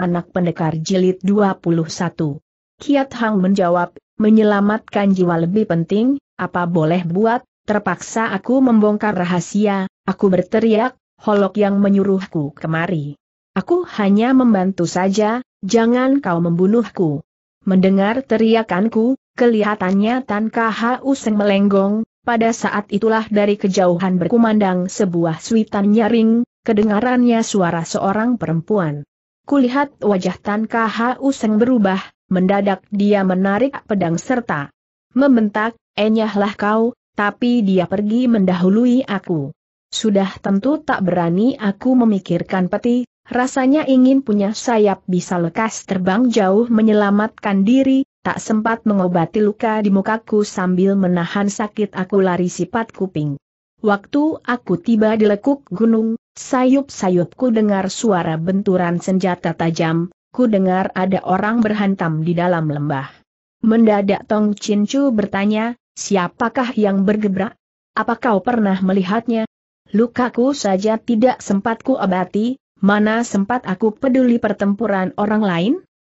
anak pendekar jilid 21. Kiat Hang menjawab, menyelamatkan jiwa lebih penting, apa boleh buat, terpaksa aku membongkar rahasia, aku berteriak, holok yang menyuruhku kemari. Aku hanya membantu saja, jangan kau membunuhku. Mendengar teriakanku, kelihatannya Tan KHU Seng melenggong, pada saat itulah dari kejauhan berkumandang sebuah suitan nyaring, kedengarannya suara seorang perempuan. Kulihat wajah Tan Kau Seng berubah, mendadak dia menarik pedang serta membentak, enyahlah kau, tapi dia pergi mendahului aku. Sudah tentu tak berani aku memikirkan peti, rasanya ingin punya sayap bisa lekas terbang jauh menyelamatkan diri, tak sempat mengobati luka di mukaku sambil menahan sakit aku lari sifat kuping. Waktu aku tiba di lekuk gunung, sayup sayupku dengar suara benturan senjata tajam, ku dengar ada orang berhantam di dalam lembah. Mendadak Tong Chin Chu bertanya, siapakah yang bergebrak? Apa kau pernah melihatnya? Lukaku saja tidak sempat ku abati, mana sempat aku peduli pertempuran orang lain?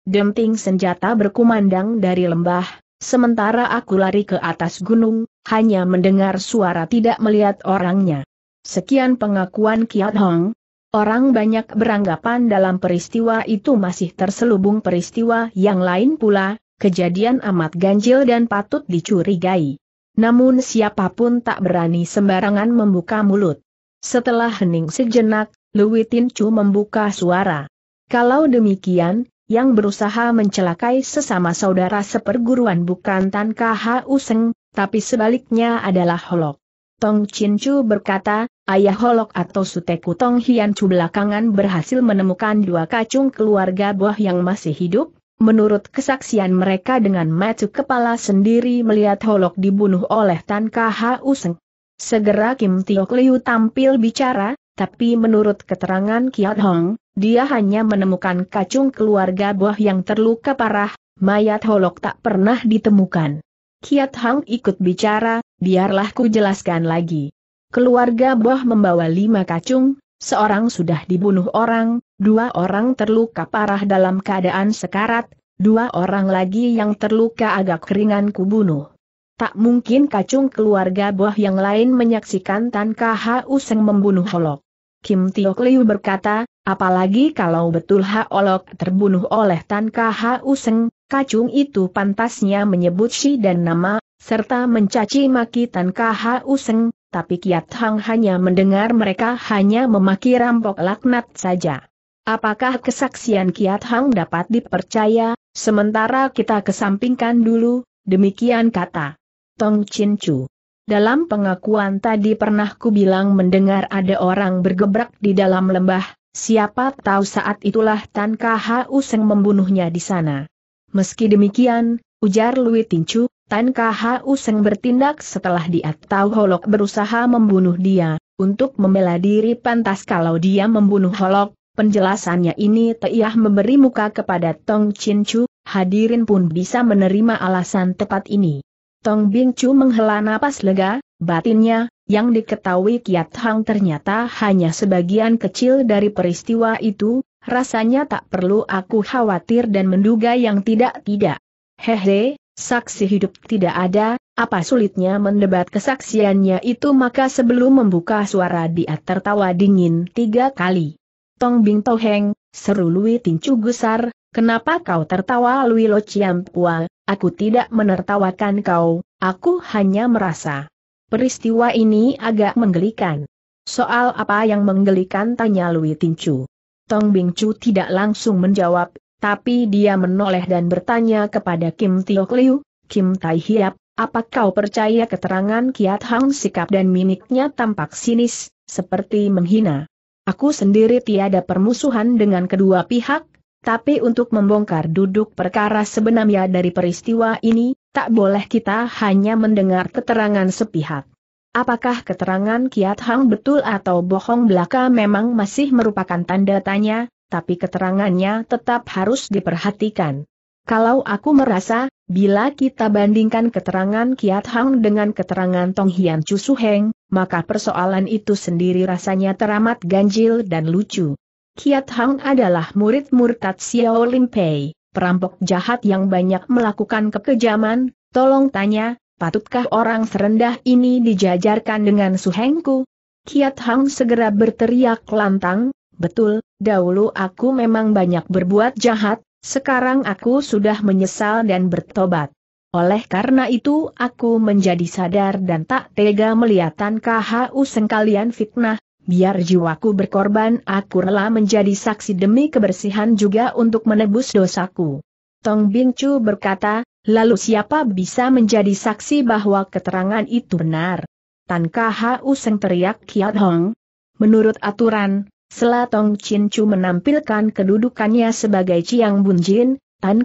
Denting senjata berkumandang dari lembah, sementara aku lari ke atas gunung, hanya mendengar suara tidak melihat orangnya. Sekian pengakuan Kiat Hong. Orang banyak beranggapan dalam peristiwa itu masih terselubung peristiwa yang lain pula, kejadian amat ganjil dan patut dicurigai. Namun siapapun tak berani sembarangan membuka mulut. Setelah hening sejenak, Louis Tin Chu membuka suara. Kalau demikian, yang berusaha mencelakai sesama saudara seperguruan bukan Tan Kha Useng, tapi sebaliknya adalah Holok. Tong Chin Chu berkata, Ayah Holok atau Suteku Tong Hian Chu belakangan berhasil menemukan dua kacung keluarga buah yang masih hidup, Menurut kesaksian mereka dengan mata kepala sendiri melihat Holok dibunuh oleh Tan Kha Seng. Segera Kim Tiok Liu tampil bicara, tapi menurut keterangan Kiat Hong, dia hanya menemukan kacung keluarga buah yang terluka parah, mayat Holok tak pernah ditemukan. Kiat Hong ikut bicara, biarlah ku jelaskan lagi. Keluarga Boh membawa lima kacung, seorang sudah dibunuh orang, dua orang terluka parah dalam keadaan sekarat, dua orang lagi yang terluka agak ringan kubunuh. Tak mungkin kacung keluarga Boh yang lain menyaksikan Tan Kha Useng membunuh Holok. Kim Tiok Liu berkata, apalagi kalau betul Holok terbunuh oleh Tan Kha Useng, kacung itu pantasnya menyebut si dan nama, serta mencaci maki Tan Kha Useng, tapi Kiat Hang hanya mendengar mereka hanya memaki rampok laknat saja. Apakah kesaksian Kiat Hang dapat dipercaya, sementara kita kesampingkan dulu, demikian kata Tong Chin Chu. Dalam pengakuan tadi pernah ku bilang mendengar ada orang bergebrak di dalam lembah, siapa tahu saat itulah Tan Kha Useng membunuhnya di sana. Meski demikian, ujar Lui Tinchu. Tan Kha Useng bertindak setelah dia tahu Holok berusaha membunuh dia, untuk membela diri pantas kalau dia membunuh Holok, penjelasannya ini Teiah memberi muka kepada Tong Chin Chu, hadirin pun bisa menerima alasan tepat ini. Tong Bing Chu menghela napas lega, batinnya, yang diketahui Kiat Hang ternyata hanya sebagian kecil dari peristiwa itu, rasanya tak perlu aku khawatir dan menduga yang tidak-tidak. Hehe, saksi hidup tidak ada, apa sulitnya mendebat kesaksiannya itu maka sebelum membuka suara dia tertawa dingin tiga kali. Tong Bing Toheng, seru Lui Tincu Gusar, kenapa kau tertawa Lui Lo Chiam Pua, aku tidak menertawakan kau, aku hanya merasa. Peristiwa ini agak menggelikan. Soal apa yang menggelikan tanya Lui Tincu. Tong Bing Chu tidak langsung menjawab, tapi dia menoleh dan bertanya kepada Kim Tiok Liu, Kim Tai Hiap, apa kau percaya keterangan Kiat Hang sikap dan mimiknya tampak sinis, seperti menghina? Aku sendiri tiada permusuhan dengan kedua pihak, tapi untuk membongkar duduk perkara sebenarnya dari peristiwa ini, tak boleh kita hanya mendengar keterangan sepihak. Apakah keterangan Kiat Hang betul atau bohong belaka memang masih merupakan tanda tanya, tapi keterangannya tetap harus diperhatikan. Kalau aku merasa, bila kita bandingkan keterangan Kiat Hang dengan keterangan Tong Hian Chu Su Heng, maka persoalan itu sendiri rasanya teramat ganjil dan lucu. Kiat Hang adalah murid murtad Xiao Lim Pei, perampok jahat yang banyak melakukan kekejaman, tolong tanya, patutkah orang serendah ini dijajarkan dengan Su Hengku? Kiat Hang segera berteriak lantang, betul, dahulu aku memang banyak berbuat jahat, sekarang aku sudah menyesal dan bertobat. Oleh karena itu aku menjadi sadar dan tak tega melihatan KHU sengkalian fitnah, biar jiwaku berkorban aku rela menjadi saksi demi kebersihan juga untuk menebus dosaku. Tong Chu berkata, lalu siapa bisa menjadi saksi bahwa keterangan itu benar? Tan KHU Seng teriak Kiat Hong. Menurut aturan, Selatong Chin Chu menampilkan kedudukannya sebagai Chiang Bun Jin, Tan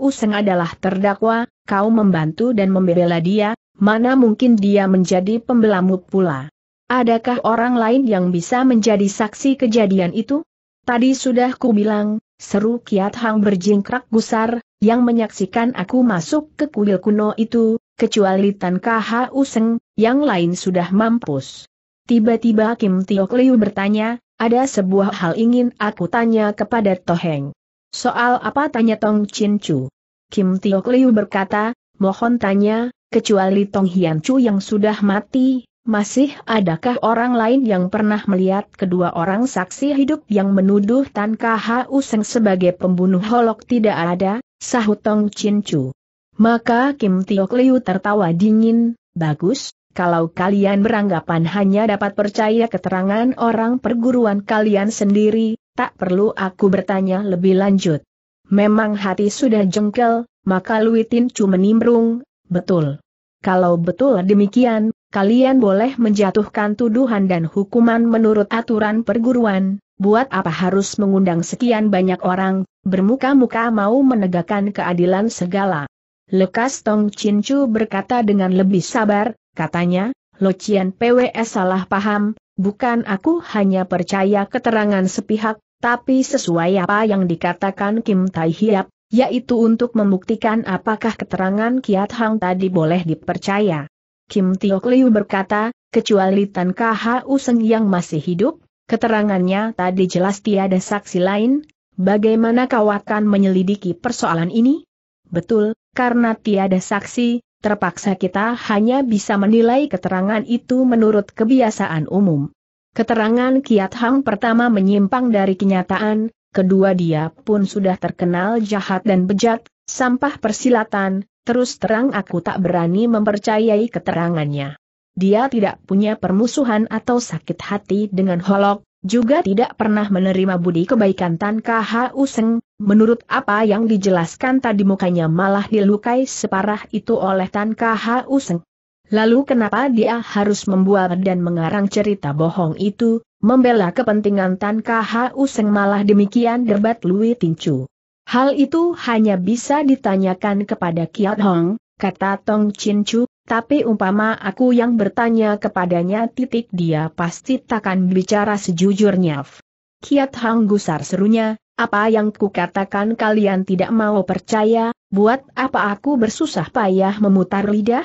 U Seng adalah terdakwa, kau membantu dan membela dia, mana mungkin dia menjadi pembelamu pula. Adakah orang lain yang bisa menjadi saksi kejadian itu? Tadi sudah ku bilang, seru Kiat Hang berjingkrak gusar, yang menyaksikan aku masuk ke kuil kuno itu, kecuali Tan U Seng, yang lain sudah mampus. Tiba-tiba Kim Tiok Liu bertanya, ada sebuah hal ingin aku tanya kepada Toheng. Soal apa tanya Tong Chin Chu? Kim Tiok Liu berkata, mohon tanya, kecuali Tong Hian Chu yang sudah mati, masih adakah orang lain yang pernah melihat kedua orang saksi hidup yang menuduh Tan Kha Useng sebagai pembunuh holok tidak ada, sahut Tong Chin Chu. Maka Kim Tiok Liu tertawa dingin, bagus, kalau kalian beranggapan hanya dapat percaya keterangan orang perguruan kalian sendiri, tak perlu aku bertanya lebih lanjut. Memang hati sudah jengkel, maka Luitin Chu menimbrung, betul. Kalau betul demikian, kalian boleh menjatuhkan tuduhan dan hukuman menurut aturan perguruan, buat apa harus mengundang sekian banyak orang, bermuka-muka mau menegakkan keadilan segala. Lekas Tong Chin Chu berkata dengan lebih sabar, katanya, Locian PWS salah paham, bukan aku hanya percaya keterangan sepihak, tapi sesuai apa yang dikatakan Kim Tai Hiap, yaitu untuk membuktikan apakah keterangan Kiat Hang tadi boleh dipercaya. Kim Tiok Liu berkata, kecuali Tan KHU Useng yang masih hidup, keterangannya tadi jelas tiada saksi lain, bagaimana kau akan menyelidiki persoalan ini? Betul, karena tiada saksi, terpaksa kita hanya bisa menilai keterangan itu menurut kebiasaan umum. Keterangan Kiat Hang pertama menyimpang dari kenyataan, kedua dia pun sudah terkenal jahat dan bejat, sampah persilatan, terus terang aku tak berani mempercayai keterangannya. Dia tidak punya permusuhan atau sakit hati dengan Holok, juga tidak pernah menerima budi kebaikan Tan KHU Seng, Menurut apa yang dijelaskan tadi mukanya malah dilukai separah itu oleh Tan Kha Useng. Lalu kenapa dia harus membuat dan mengarang cerita bohong itu, membela kepentingan Tan Kha Useng malah demikian debat Lui Tincu. Hal itu hanya bisa ditanyakan kepada Kiat Hong, kata Tong Chin Chu, tapi umpama aku yang bertanya kepadanya titik dia pasti takkan bicara sejujurnya. Kiat Hong gusar serunya, apa yang kukatakan kalian tidak mau percaya, buat apa aku bersusah payah memutar lidah?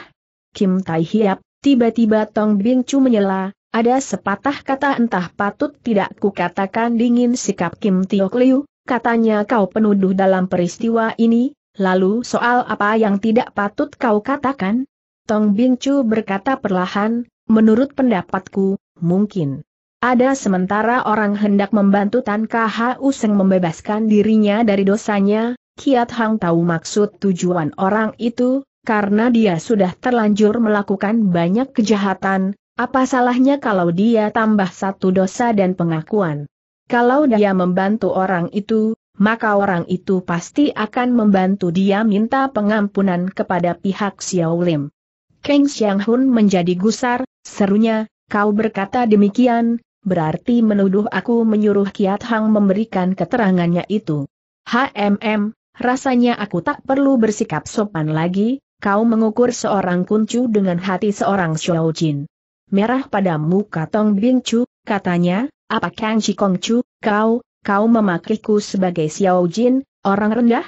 Kim Tai Hiap, tiba-tiba Tong Bing Chu menyela, ada sepatah kata entah patut tidak kukatakan dingin sikap Kim Tiok Liu, katanya kau penuduh dalam peristiwa ini, lalu soal apa yang tidak patut kau katakan? Tong Bing Chu berkata perlahan, menurut pendapatku, mungkin. Ada sementara orang hendak membantu Tan Kha Useng membebaskan dirinya dari dosanya, Kiat Hang tahu maksud tujuan orang itu, karena dia sudah terlanjur melakukan banyak kejahatan, apa salahnya kalau dia tambah satu dosa dan pengakuan? Kalau dia membantu orang itu, maka orang itu pasti akan membantu dia minta pengampunan kepada pihak Xiao Lim. Kang Xiang Hun menjadi gusar, serunya, kau berkata demikian, berarti menuduh aku menyuruh Kiat Hang memberikan keterangannya itu. HMM, rasanya aku tak perlu bersikap sopan lagi, kau mengukur seorang kuncu dengan hati seorang Xiao Jin. Merah padamu Katong Bing Chu, katanya, apa Kang Kong Chu, kau, kau memakiku sebagai Xiao Jin, orang rendah?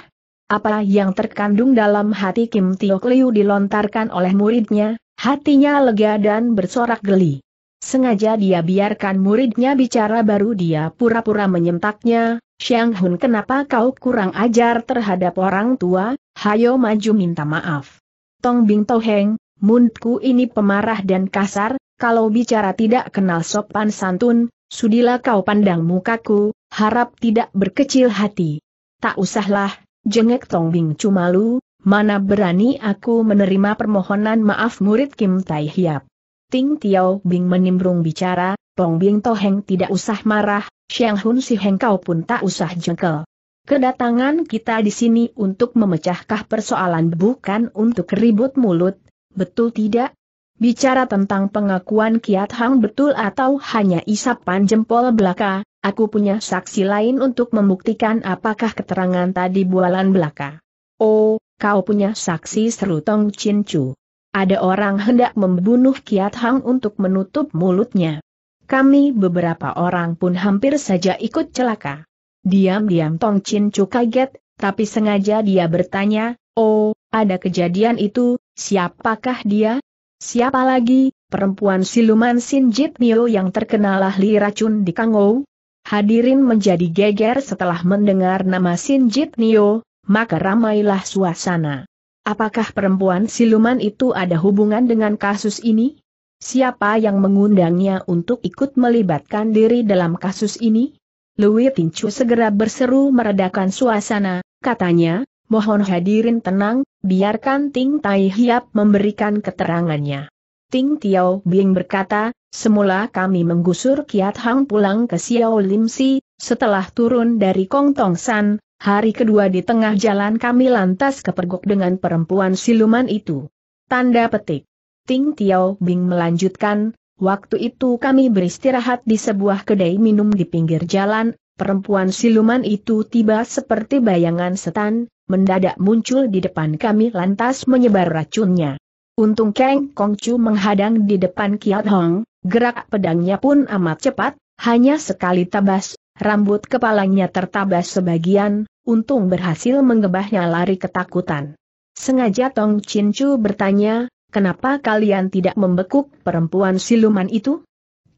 Apa yang terkandung dalam hati Kim Tio Liu dilontarkan oleh muridnya, hatinya lega dan bersorak geli. Sengaja dia biarkan muridnya bicara baru dia pura-pura menyentaknya, Xiang Hun kenapa kau kurang ajar terhadap orang tua, hayo maju minta maaf. Tong Bing Toheng, mundku ini pemarah dan kasar, kalau bicara tidak kenal sopan santun, sudilah kau pandang mukaku, harap tidak berkecil hati. Tak usahlah, jengek Tong Bing cuma lu, mana berani aku menerima permohonan maaf murid Kim Tai Hiap. Ting Tiao Bing menimbrung bicara, Tong Bing Toheng tidak usah marah, Xiang Hun Si Heng kau pun tak usah jengkel. Kedatangan kita di sini untuk memecahkah persoalan bukan untuk ribut mulut, betul tidak? Bicara tentang pengakuan Kiat Hang betul atau hanya isapan jempol belaka, aku punya saksi lain untuk membuktikan apakah keterangan tadi bualan belaka. Oh, kau punya saksi seru Tong Chin Chu. Ada orang hendak membunuh Kiat Hang untuk menutup mulutnya. Kami beberapa orang pun hampir saja ikut celaka. Diam-diam Tong Chin Chu kaget, tapi sengaja dia bertanya, Oh, ada kejadian itu, siapakah dia? Siapa lagi, perempuan siluman Sinjit Nio yang terkenal ahli racun di Kangou? Hadirin menjadi geger setelah mendengar nama Sinjit Nio, maka ramailah suasana. Apakah perempuan siluman itu ada hubungan dengan kasus ini? Siapa yang mengundangnya untuk ikut melibatkan diri dalam kasus ini? Louis Tinchu segera berseru meredakan suasana, katanya, mohon hadirin tenang, biarkan Ting Tai Hiap memberikan keterangannya. Ting Tiao Bing berkata, semula kami menggusur Kiat Hang pulang ke Xiao Lim Si, setelah turun dari Kong Tong San, Hari kedua di tengah jalan kami lantas kepergok dengan perempuan siluman itu. Tanda petik. Ting Tiao Bing melanjutkan, waktu itu kami beristirahat di sebuah kedai minum di pinggir jalan, perempuan siluman itu tiba seperti bayangan setan, mendadak muncul di depan kami lantas menyebar racunnya. Untung Kang Kong Chu menghadang di depan Kiat Hong, gerak pedangnya pun amat cepat, hanya sekali tabas Rambut kepalanya tertabas sebagian, untung berhasil mengebahnya lari ketakutan. Sengaja Tong Chin Chu bertanya, kenapa kalian tidak membekuk perempuan siluman itu?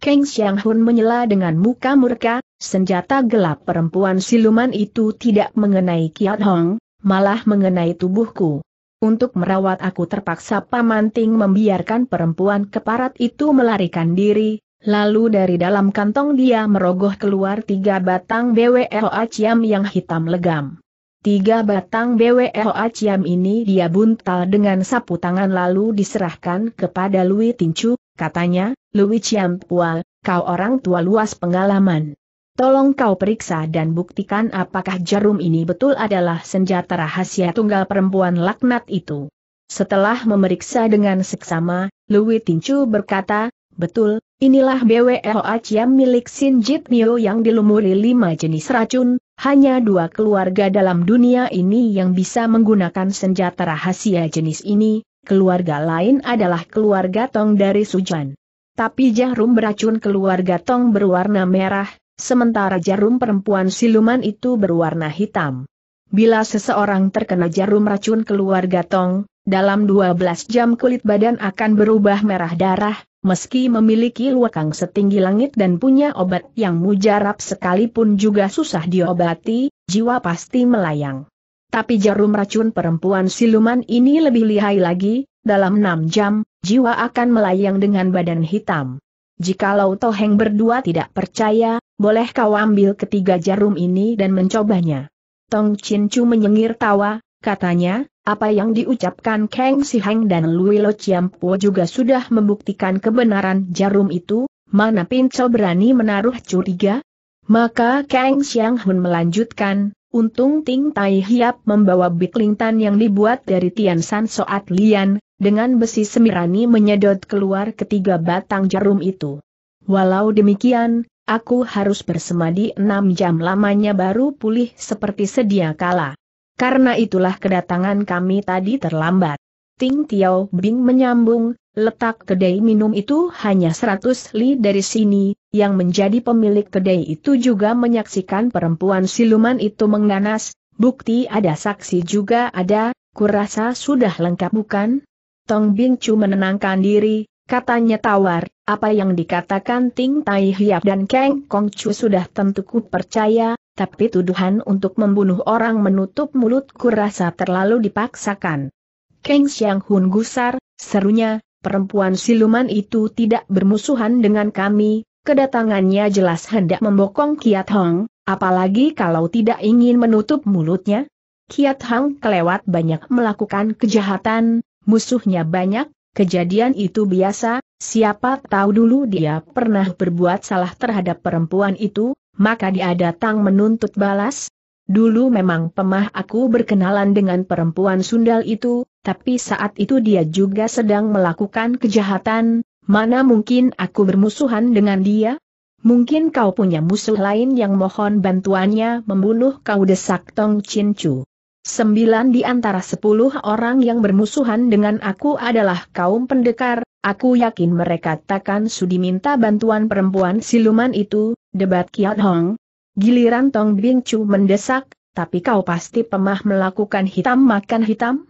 Kang Xiang Hun menyela dengan muka murka, senjata gelap perempuan siluman itu tidak mengenai Kiat Hong, malah mengenai tubuhku. Untuk merawat aku terpaksa pamanting membiarkan perempuan keparat itu melarikan diri, Lalu dari dalam kantong dia merogoh keluar tiga batang BWL Aciam yang hitam legam. Tiga batang BWL Aciam ini dia buntal dengan sapu tangan lalu diserahkan kepada Louis Tincu, katanya, Lui Ciam Pual, kau orang tua luas pengalaman. Tolong kau periksa dan buktikan apakah jarum ini betul adalah senjata rahasia tunggal perempuan laknat itu. Setelah memeriksa dengan seksama, Louis Tincu berkata, Betul, inilah BWLH yang milik Sinjit Mio yang dilumuri lima jenis racun, hanya dua keluarga dalam dunia ini yang bisa menggunakan senjata rahasia jenis ini, keluarga lain adalah keluarga Tong dari Sujan. Tapi jarum beracun keluarga Tong berwarna merah, sementara jarum perempuan siluman itu berwarna hitam. Bila seseorang terkena jarum racun keluarga Tong, dalam 12 jam kulit badan akan berubah merah darah, Meski memiliki luakang setinggi langit dan punya obat yang mujarab sekalipun juga susah diobati, jiwa pasti melayang. Tapi jarum racun perempuan siluman ini lebih lihai lagi, dalam enam jam, jiwa akan melayang dengan badan hitam. Jikalau Toheng berdua tidak percaya, boleh kau ambil ketiga jarum ini dan mencobanya. Tong Chin Chu menyengir tawa, katanya, apa yang diucapkan Kang Si Heng dan Lui Lo Po juga sudah membuktikan kebenaran jarum itu, mana Pinco berani menaruh curiga? Maka Kang Siang Hun melanjutkan, untung Ting Tai Hiap membawa biklingtan yang dibuat dari Tian San Soat Lian, dengan besi semirani menyedot keluar ketiga batang jarum itu. Walau demikian, aku harus bersemadi enam jam lamanya baru pulih seperti sedia kala. Karena itulah kedatangan kami tadi terlambat. Ting Tiao Bing menyambung, letak kedai minum itu hanya seratus li dari sini, yang menjadi pemilik kedai itu juga menyaksikan perempuan siluman itu mengganas, bukti ada saksi juga ada, kurasa sudah lengkap bukan? Tong Bing Chu menenangkan diri, katanya tawar, apa yang dikatakan Ting Tai Hiap dan Kang Kong Chu sudah tentu ku percaya, tapi tuduhan untuk membunuh orang menutup mulutku rasa terlalu dipaksakan. Kang Xiang Hun gusar, serunya, perempuan siluman itu tidak bermusuhan dengan kami, kedatangannya jelas hendak membokong Kiat Hong, apalagi kalau tidak ingin menutup mulutnya. Kiat Hong kelewat banyak melakukan kejahatan, musuhnya banyak, Kejadian itu biasa, siapa tahu dulu dia pernah berbuat salah terhadap perempuan itu, maka dia datang menuntut balas. Dulu memang pemah aku berkenalan dengan perempuan sundal itu, tapi saat itu dia juga sedang melakukan kejahatan, mana mungkin aku bermusuhan dengan dia? Mungkin kau punya musuh lain yang mohon bantuannya membunuh kau desak Tong Chin Chu. Sembilan di antara sepuluh orang yang bermusuhan dengan aku adalah kaum pendekar, aku yakin mereka takkan sudi minta bantuan perempuan siluman itu, debat Kiat Hong. Giliran Tong Bing Chu mendesak, tapi kau pasti pemah melakukan hitam makan hitam?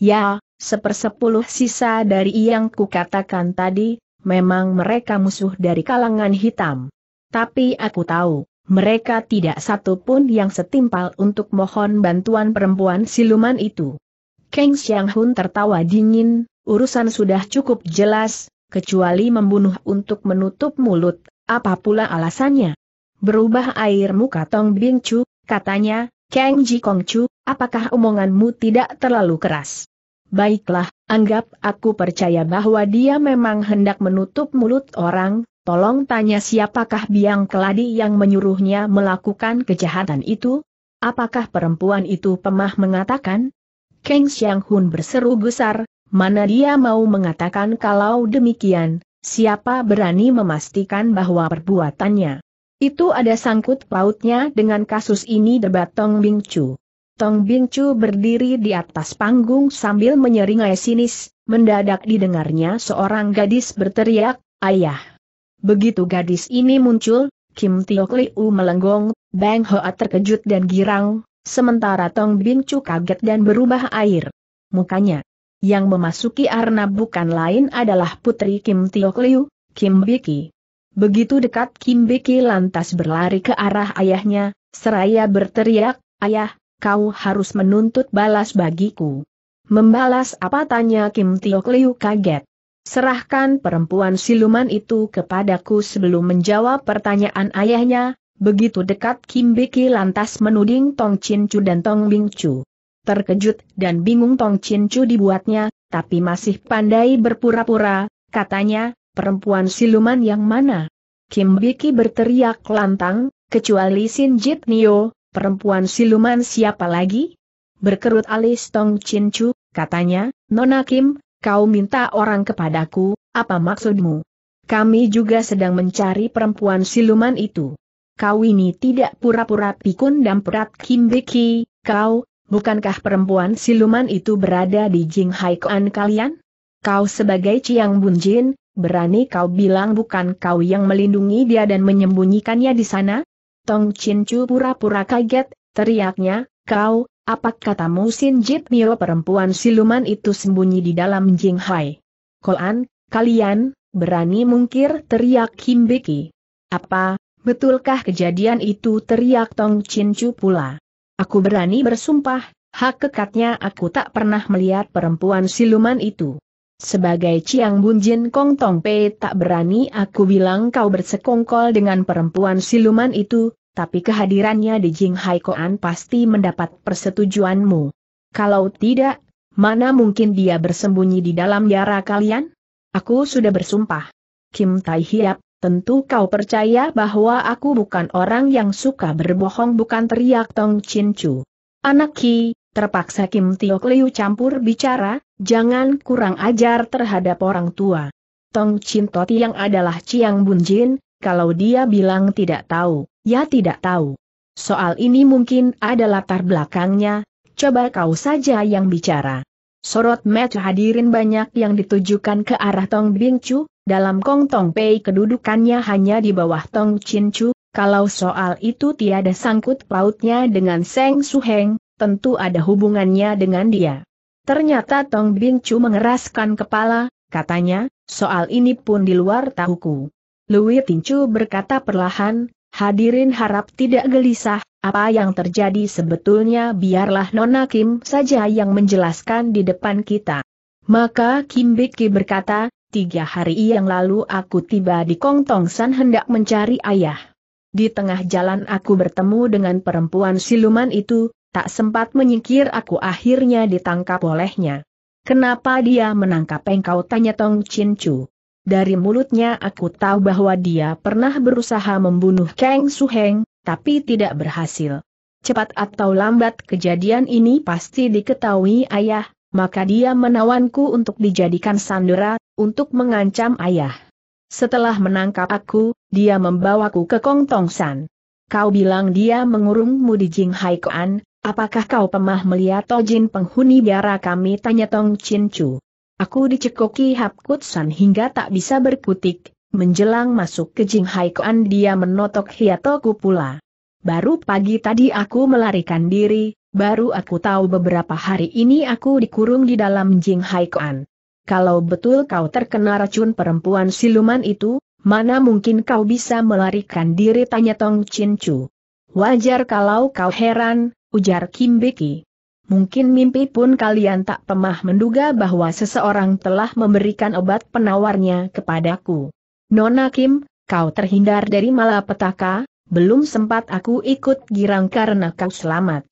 Ya, sepersepuluh sisa dari yang kukatakan tadi, memang mereka musuh dari kalangan hitam. Tapi aku tahu, mereka tidak satu pun yang setimpal untuk mohon bantuan perempuan siluman itu. Kang Xiang Hun tertawa dingin, urusan sudah cukup jelas, kecuali membunuh untuk menutup mulut, apa pula alasannya? Berubah air muka Tong Bing Chu, katanya, Kang Ji Kong Chu, apakah omonganmu tidak terlalu keras? Baiklah, anggap aku percaya bahwa dia memang hendak menutup mulut orang, tolong tanya siapakah biang keladi yang menyuruhnya melakukan kejahatan itu? Apakah perempuan itu pemah mengatakan? Kang Xiang Hun berseru gusar, mana dia mau mengatakan kalau demikian, siapa berani memastikan bahwa perbuatannya itu ada sangkut pautnya dengan kasus ini debat Tong Bing Chu. Tong Bing Chu berdiri di atas panggung sambil menyeringai sinis, mendadak didengarnya seorang gadis berteriak, Ayah! Begitu gadis ini muncul, Kim Tiok Liu melenggong, Bang Hoa terkejut dan girang, sementara Tong Bin Chu kaget dan berubah air mukanya. Yang memasuki arna bukan lain adalah putri Kim Tiok Liu, Kim Biki. Begitu dekat Kim Biki lantas berlari ke arah ayahnya, seraya berteriak, Ayah, kau harus menuntut balas bagiku. Membalas apa tanya Kim Tiok Liu kaget. Serahkan perempuan siluman itu kepadaku sebelum menjawab pertanyaan ayahnya, begitu dekat Kim Biki lantas menuding Tong Chin Chu dan Tong Bing Chu. Terkejut dan bingung Tong Chin Chu dibuatnya, tapi masih pandai berpura-pura, katanya, perempuan siluman yang mana? Kim Biki berteriak lantang, kecuali Sin Jit Nio, perempuan siluman siapa lagi? Berkerut alis Tong Chin Chu, katanya, Nona Kim, Kau minta orang kepadaku, apa maksudmu? Kami juga sedang mencari perempuan siluman itu. Kau ini tidak pura-pura pikun dan perat kimbeki, kau, bukankah perempuan siluman itu berada di Jing Kuan kalian? Kau sebagai Chiang Bunjin, berani kau bilang bukan kau yang melindungi dia dan menyembunyikannya di sana? Tong Chin Chu pura-pura kaget, teriaknya, kau, Apakah katamu Sin Jit Mio perempuan siluman itu sembunyi di dalam Jing Hai? Kolan, kalian, berani mungkir teriak Himbeki. Apa, betulkah kejadian itu teriak Tong Chin Chu pula? Aku berani bersumpah, hak kekatnya aku tak pernah melihat perempuan siluman itu. Sebagai Chiang Jin Kong Tong Pei tak berani aku bilang kau bersekongkol dengan perempuan siluman itu, tapi kehadirannya di Jing Hai Koan pasti mendapat persetujuanmu. Kalau tidak, mana mungkin dia bersembunyi di dalam yara kalian? Aku sudah bersumpah. Kim Tai Hiap, tentu kau percaya bahwa aku bukan orang yang suka berbohong bukan teriak Tong Chin Chu. Anak Ki, terpaksa Kim Tiok Liu campur bicara, jangan kurang ajar terhadap orang tua. Tong Chin Toti yang adalah Chiang Bunjin, kalau dia bilang tidak tahu. Ya tidak tahu. Soal ini mungkin ada latar belakangnya, coba kau saja yang bicara. Sorot match hadirin banyak yang ditujukan ke arah Tong Chu, dalam Kong Tong Pei kedudukannya hanya di bawah Tong Chin Chu, kalau soal itu tiada sangkut pautnya dengan Seng Su Heng, tentu ada hubungannya dengan dia. Ternyata Tong Chu mengeraskan kepala, katanya, soal ini pun di luar tahuku. Louis Tincu berkata perlahan, Hadirin harap tidak gelisah, apa yang terjadi sebetulnya biarlah Nona Kim saja yang menjelaskan di depan kita. Maka Kim Biki berkata, tiga hari yang lalu aku tiba di Kong Tong San hendak mencari ayah. Di tengah jalan aku bertemu dengan perempuan siluman itu, tak sempat menyingkir aku akhirnya ditangkap olehnya. Kenapa dia menangkap engkau tanya Tong Chin Chu. Dari mulutnya aku tahu bahwa dia pernah berusaha membunuh Kang Heng, tapi tidak berhasil. Cepat atau lambat kejadian ini pasti diketahui ayah, maka dia menawanku untuk dijadikan sandera, untuk mengancam ayah. Setelah menangkap aku, dia membawaku ke Kong Tong San. Kau bilang dia mengurungmu di Jing Hai Haikoan, apakah kau pemah melihat Tojin penghuni biara kami tanya Tong Chin Chu. Aku dicekoki Hapkut San hingga tak bisa berkutik, menjelang masuk ke Jing Koan dia menotok Hiatoku pula. Baru pagi tadi aku melarikan diri, baru aku tahu beberapa hari ini aku dikurung di dalam Jing Koan. Kalau betul kau terkena racun perempuan siluman itu, mana mungkin kau bisa melarikan diri tanya Tong Chin Chu. Wajar kalau kau heran, ujar Kim Beki. Mungkin mimpi pun kalian tak pernah menduga bahwa seseorang telah memberikan obat penawarnya kepadaku. Nona Kim, kau terhindar dari malapetaka, belum sempat aku ikut girang karena kau selamat.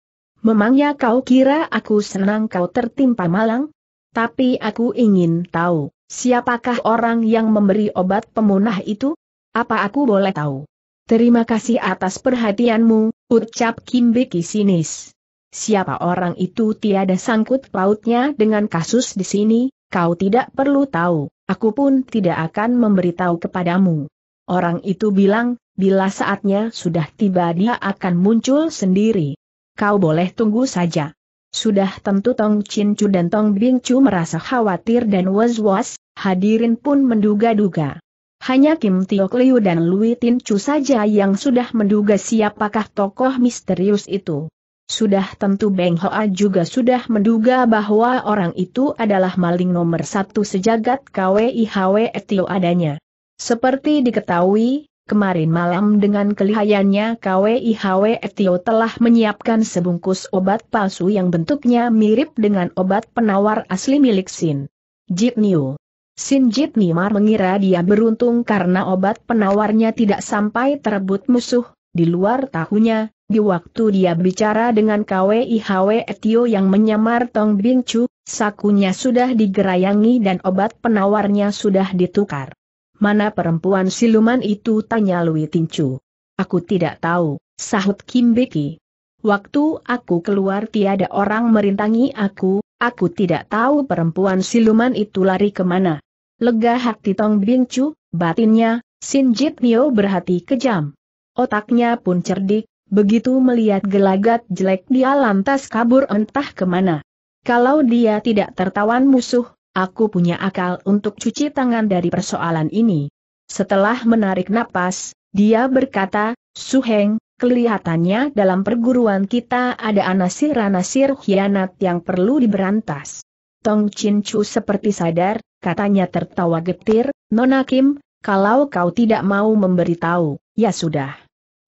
Memangnya kau kira aku senang kau tertimpa malang? Tapi aku ingin tahu, siapakah orang yang memberi obat pemunah itu? Apa aku boleh tahu? Terima kasih atas perhatianmu, ucap Kim Biki sinis. Siapa orang itu tiada sangkut pautnya dengan kasus di sini, kau tidak perlu tahu, aku pun tidak akan memberitahu kepadamu. Orang itu bilang, bila saatnya sudah tiba dia akan muncul sendiri. Kau boleh tunggu saja. Sudah tentu Tong Chin Chu dan Tong Bing Chu merasa khawatir dan was-was, hadirin pun menduga-duga. Hanya Kim Tio Liu dan Lui Tin Chu saja yang sudah menduga siapakah tokoh misterius itu. Sudah tentu Beng Hoa juga sudah menduga bahwa orang itu adalah maling nomor satu sejagat KWIHW Etio adanya. Seperti diketahui, kemarin malam dengan kelihayannya KWIHW Etio telah menyiapkan sebungkus obat palsu yang bentuknya mirip dengan obat penawar asli milik Sin. Jit Niu. Sin Jit Nimar mengira dia beruntung karena obat penawarnya tidak sampai terebut musuh, di luar tahunya, di waktu dia bicara dengan KWIHW Etio yang menyamar Tong Bing Chu, sakunya sudah digerayangi dan obat penawarnya sudah ditukar. Mana perempuan siluman itu tanya Lui Tincu. Aku tidak tahu, sahut Kim Beki. Waktu aku keluar tiada orang merintangi aku, aku tidak tahu perempuan siluman itu lari kemana. Lega hati Tong Bing Chu, batinnya, Sin Jit Nio berhati kejam. Otaknya pun cerdik, Begitu melihat gelagat jelek dia lantas kabur entah kemana. Kalau dia tidak tertawan musuh, aku punya akal untuk cuci tangan dari persoalan ini. Setelah menarik napas, dia berkata, Suheng, kelihatannya dalam perguruan kita ada anasir-anasir hianat yang perlu diberantas. Tong Chin Chu seperti sadar, katanya tertawa getir, Nona Kim, kalau kau tidak mau memberitahu, ya sudah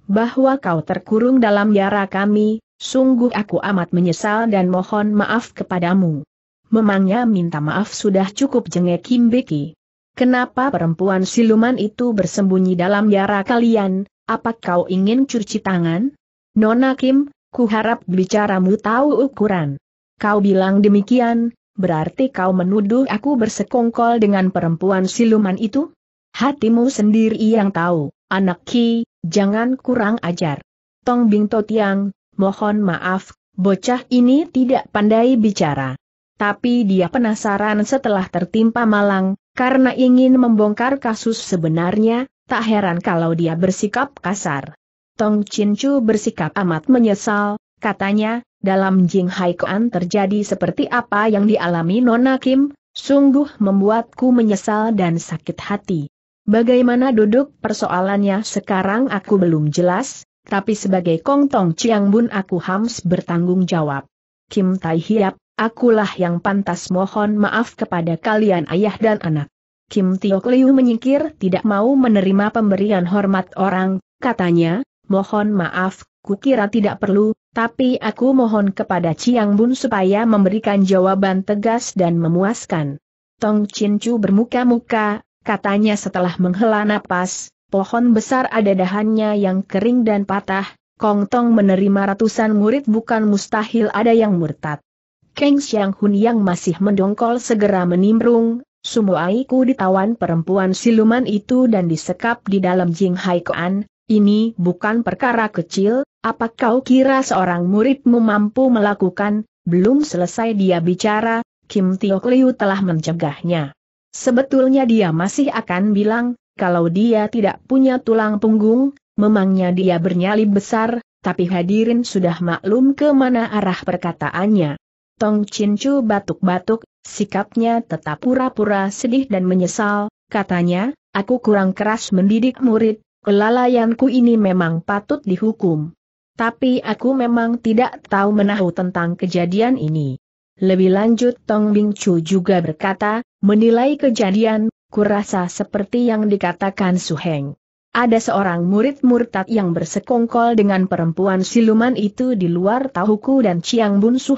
bahwa kau terkurung dalam yara kami, sungguh aku amat menyesal dan mohon maaf kepadamu. Memangnya minta maaf sudah cukup jengek Kim Beki. Kenapa perempuan siluman itu bersembunyi dalam yara kalian, apa kau ingin curci tangan? Nona Kim, ku harap bicaramu tahu ukuran. Kau bilang demikian, berarti kau menuduh aku bersekongkol dengan perempuan siluman itu? Hatimu sendiri yang tahu, anak Ki, jangan kurang ajar. Tong Bing To Tiang, mohon maaf, bocah ini tidak pandai bicara. Tapi dia penasaran setelah tertimpa malang, karena ingin membongkar kasus sebenarnya, tak heran kalau dia bersikap kasar. Tong Chin Chu bersikap amat menyesal, katanya, dalam Jing Kuan terjadi seperti apa yang dialami Nona Kim, sungguh membuatku menyesal dan sakit hati. Bagaimana duduk persoalannya sekarang aku belum jelas, tapi sebagai Kong Tong Chiang Bun aku hams bertanggung jawab. Kim Tai Hiap, akulah yang pantas mohon maaf kepada kalian ayah dan anak. Kim Tiok Liu menyingkir tidak mau menerima pemberian hormat orang, katanya, mohon maaf, kukira tidak perlu, tapi aku mohon kepada Chiang Bun supaya memberikan jawaban tegas dan memuaskan. Tong Chin Chu bermuka-muka, katanya setelah menghela napas, pohon besar ada dahannya yang kering dan patah, Kongtong menerima ratusan murid bukan mustahil ada yang murtad. Keng Xiang Hun yang masih mendongkol segera menimbrung, Sumuaiku ditawan perempuan siluman itu dan disekap di dalam Jing Hai Kuan, ini bukan perkara kecil, apa kau kira seorang muridmu mampu melakukan, belum selesai dia bicara, Kim Tio Liu telah mencegahnya. Sebetulnya dia masih akan bilang, kalau dia tidak punya tulang punggung, memangnya dia bernyali besar, tapi hadirin sudah maklum ke mana arah perkataannya. Tong Cincu batuk-batuk, sikapnya tetap pura-pura sedih dan menyesal, katanya, aku kurang keras mendidik murid, kelalaianku ini memang patut dihukum. Tapi aku memang tidak tahu menahu tentang kejadian ini. Lebih lanjut Tong Bing Chu juga berkata, menilai kejadian, kurasa seperti yang dikatakan Su Heng. Ada seorang murid murtad yang bersekongkol dengan perempuan siluman itu di luar tahuku dan Chiang Bun Su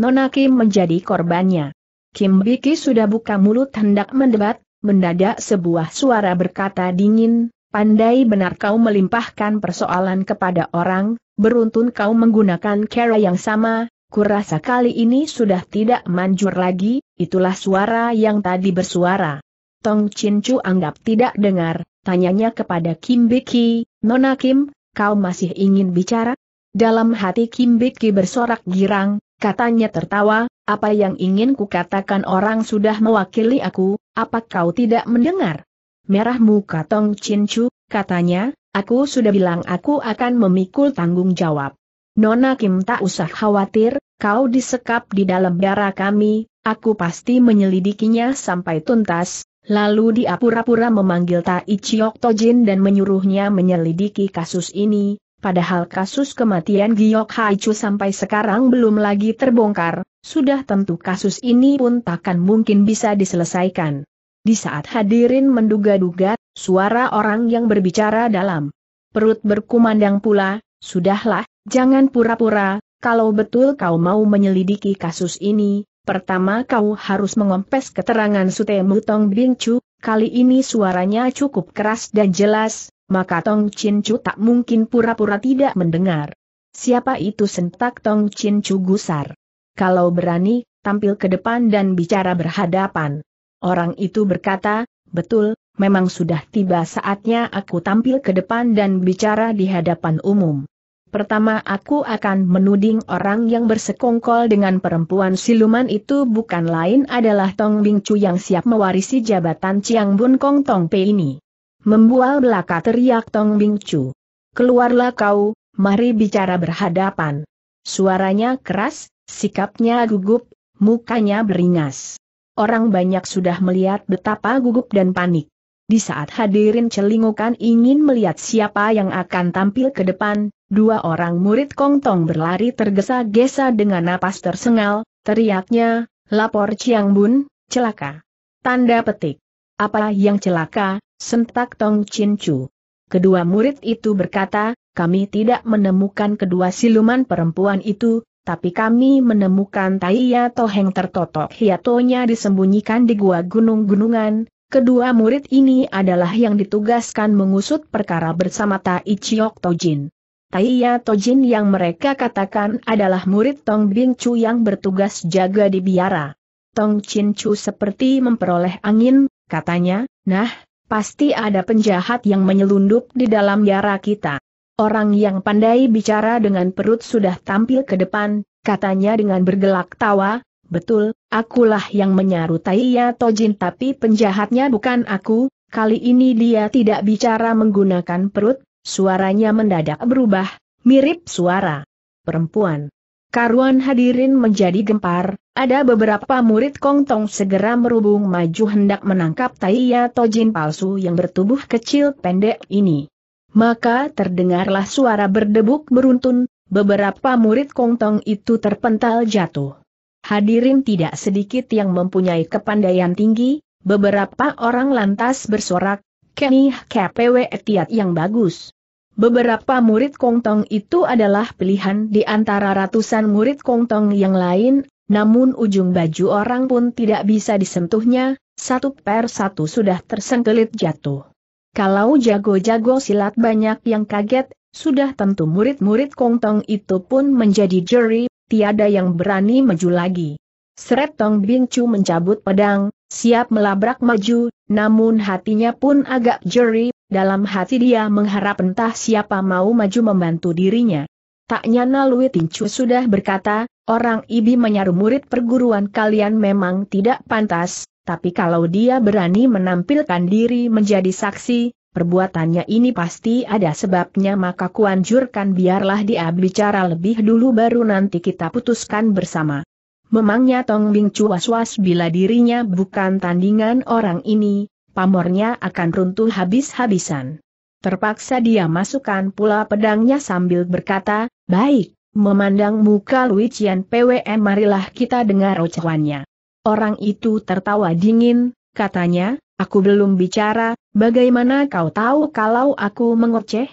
Nona Kim menjadi korbannya. Kim Biki sudah buka mulut hendak mendebat, mendadak sebuah suara berkata dingin, Pandai benar kau melimpahkan persoalan kepada orang, beruntun kau menggunakan cara yang sama, Kurasa kali ini sudah tidak manjur lagi, itulah suara yang tadi bersuara. Tong Chin anggap tidak dengar, tanyanya kepada Kim Biki, Nona Kim, kau masih ingin bicara? Dalam hati Kim Biki bersorak girang, katanya tertawa, apa yang ingin kukatakan orang sudah mewakili aku, apa kau tidak mendengar? Merah muka Tong Chin katanya, aku sudah bilang aku akan memikul tanggung jawab. Nona Kim tak usah khawatir, kau disekap di dalam darah kami, aku pasti menyelidikinya sampai tuntas, lalu dia pura-pura memanggil Tai Chiok Tojin dan menyuruhnya menyelidiki kasus ini, padahal kasus kematian Giok Haichu sampai sekarang belum lagi terbongkar, sudah tentu kasus ini pun takkan mungkin bisa diselesaikan. Di saat hadirin menduga-duga, suara orang yang berbicara dalam perut berkumandang pula, sudahlah, Jangan pura-pura, kalau betul kau mau menyelidiki kasus ini, pertama kau harus mengompes keterangan Sutemu Tong Bing Chu, kali ini suaranya cukup keras dan jelas, maka Tong Chin Chu tak mungkin pura-pura tidak mendengar. Siapa itu sentak Tong Chin Chu gusar? Kalau berani, tampil ke depan dan bicara berhadapan. Orang itu berkata, betul, memang sudah tiba saatnya aku tampil ke depan dan bicara di hadapan umum. Pertama aku akan menuding orang yang bersekongkol dengan perempuan siluman itu bukan lain adalah Tong Bing yang siap mewarisi jabatan Chiang Bun Kong Tong Pei ini. Membual belaka teriak Tong Bing Keluarlah kau, mari bicara berhadapan. Suaranya keras, sikapnya gugup, mukanya beringas. Orang banyak sudah melihat betapa gugup dan panik. Di saat hadirin celingukan ingin melihat siapa yang akan tampil ke depan, dua orang murid kongtong berlari tergesa-gesa dengan napas tersengal, teriaknya, lapor Chiang Bun, celaka. Tanda petik. Apa yang celaka, sentak Tong Chin Chu. Kedua murid itu berkata, kami tidak menemukan kedua siluman perempuan itu, tapi kami menemukan Taiya Toheng tertotok hiatonya disembunyikan di gua gunung-gunungan, Kedua murid ini adalah yang ditugaskan mengusut perkara bersama Tai Chiok Tojin. Ya Tojin yang mereka katakan adalah murid Tong Bing Chu yang bertugas jaga di biara. Tong Chin Chu seperti memperoleh angin, katanya, nah, pasti ada penjahat yang menyelundup di dalam biara kita. Orang yang pandai bicara dengan perut sudah tampil ke depan, katanya dengan bergelak tawa, Betul, akulah yang menyarutai Ya Tojin tapi penjahatnya bukan aku, kali ini dia tidak bicara menggunakan perut, suaranya mendadak berubah, mirip suara perempuan. Karuan hadirin menjadi gempar, ada beberapa murid kongtong segera merubung maju hendak menangkap Taiya Tojin palsu yang bertubuh kecil pendek ini. Maka terdengarlah suara berdebuk beruntun, beberapa murid kongtong itu terpental jatuh hadirin tidak sedikit yang mempunyai kepandaian tinggi, beberapa orang lantas bersorak, Kenny KPW etiat yang bagus. Beberapa murid kongtong itu adalah pilihan di antara ratusan murid kongtong yang lain, namun ujung baju orang pun tidak bisa disentuhnya, satu per satu sudah tersengkelit jatuh. Kalau jago-jago silat banyak yang kaget, sudah tentu murid-murid kongtong itu pun menjadi juri tiada yang berani maju lagi. Seret Tong Bing Chu mencabut pedang, siap melabrak maju, namun hatinya pun agak jeri, dalam hati dia mengharap entah siapa mau maju membantu dirinya. Tak nyana Lui Tinchu sudah berkata, orang Ibi menyaruh murid perguruan kalian memang tidak pantas, tapi kalau dia berani menampilkan diri menjadi saksi, perbuatannya ini pasti ada sebabnya maka kuanjurkan biarlah dia bicara lebih dulu baru nanti kita putuskan bersama. Memangnya Tong Bing was-was bila dirinya bukan tandingan orang ini, pamornya akan runtuh habis-habisan. Terpaksa dia masukkan pula pedangnya sambil berkata, baik, memandang muka Lui Cian PWM marilah kita dengar ocehannya. Orang itu tertawa dingin, katanya, Aku belum bicara, bagaimana kau tahu kalau aku mengoceh?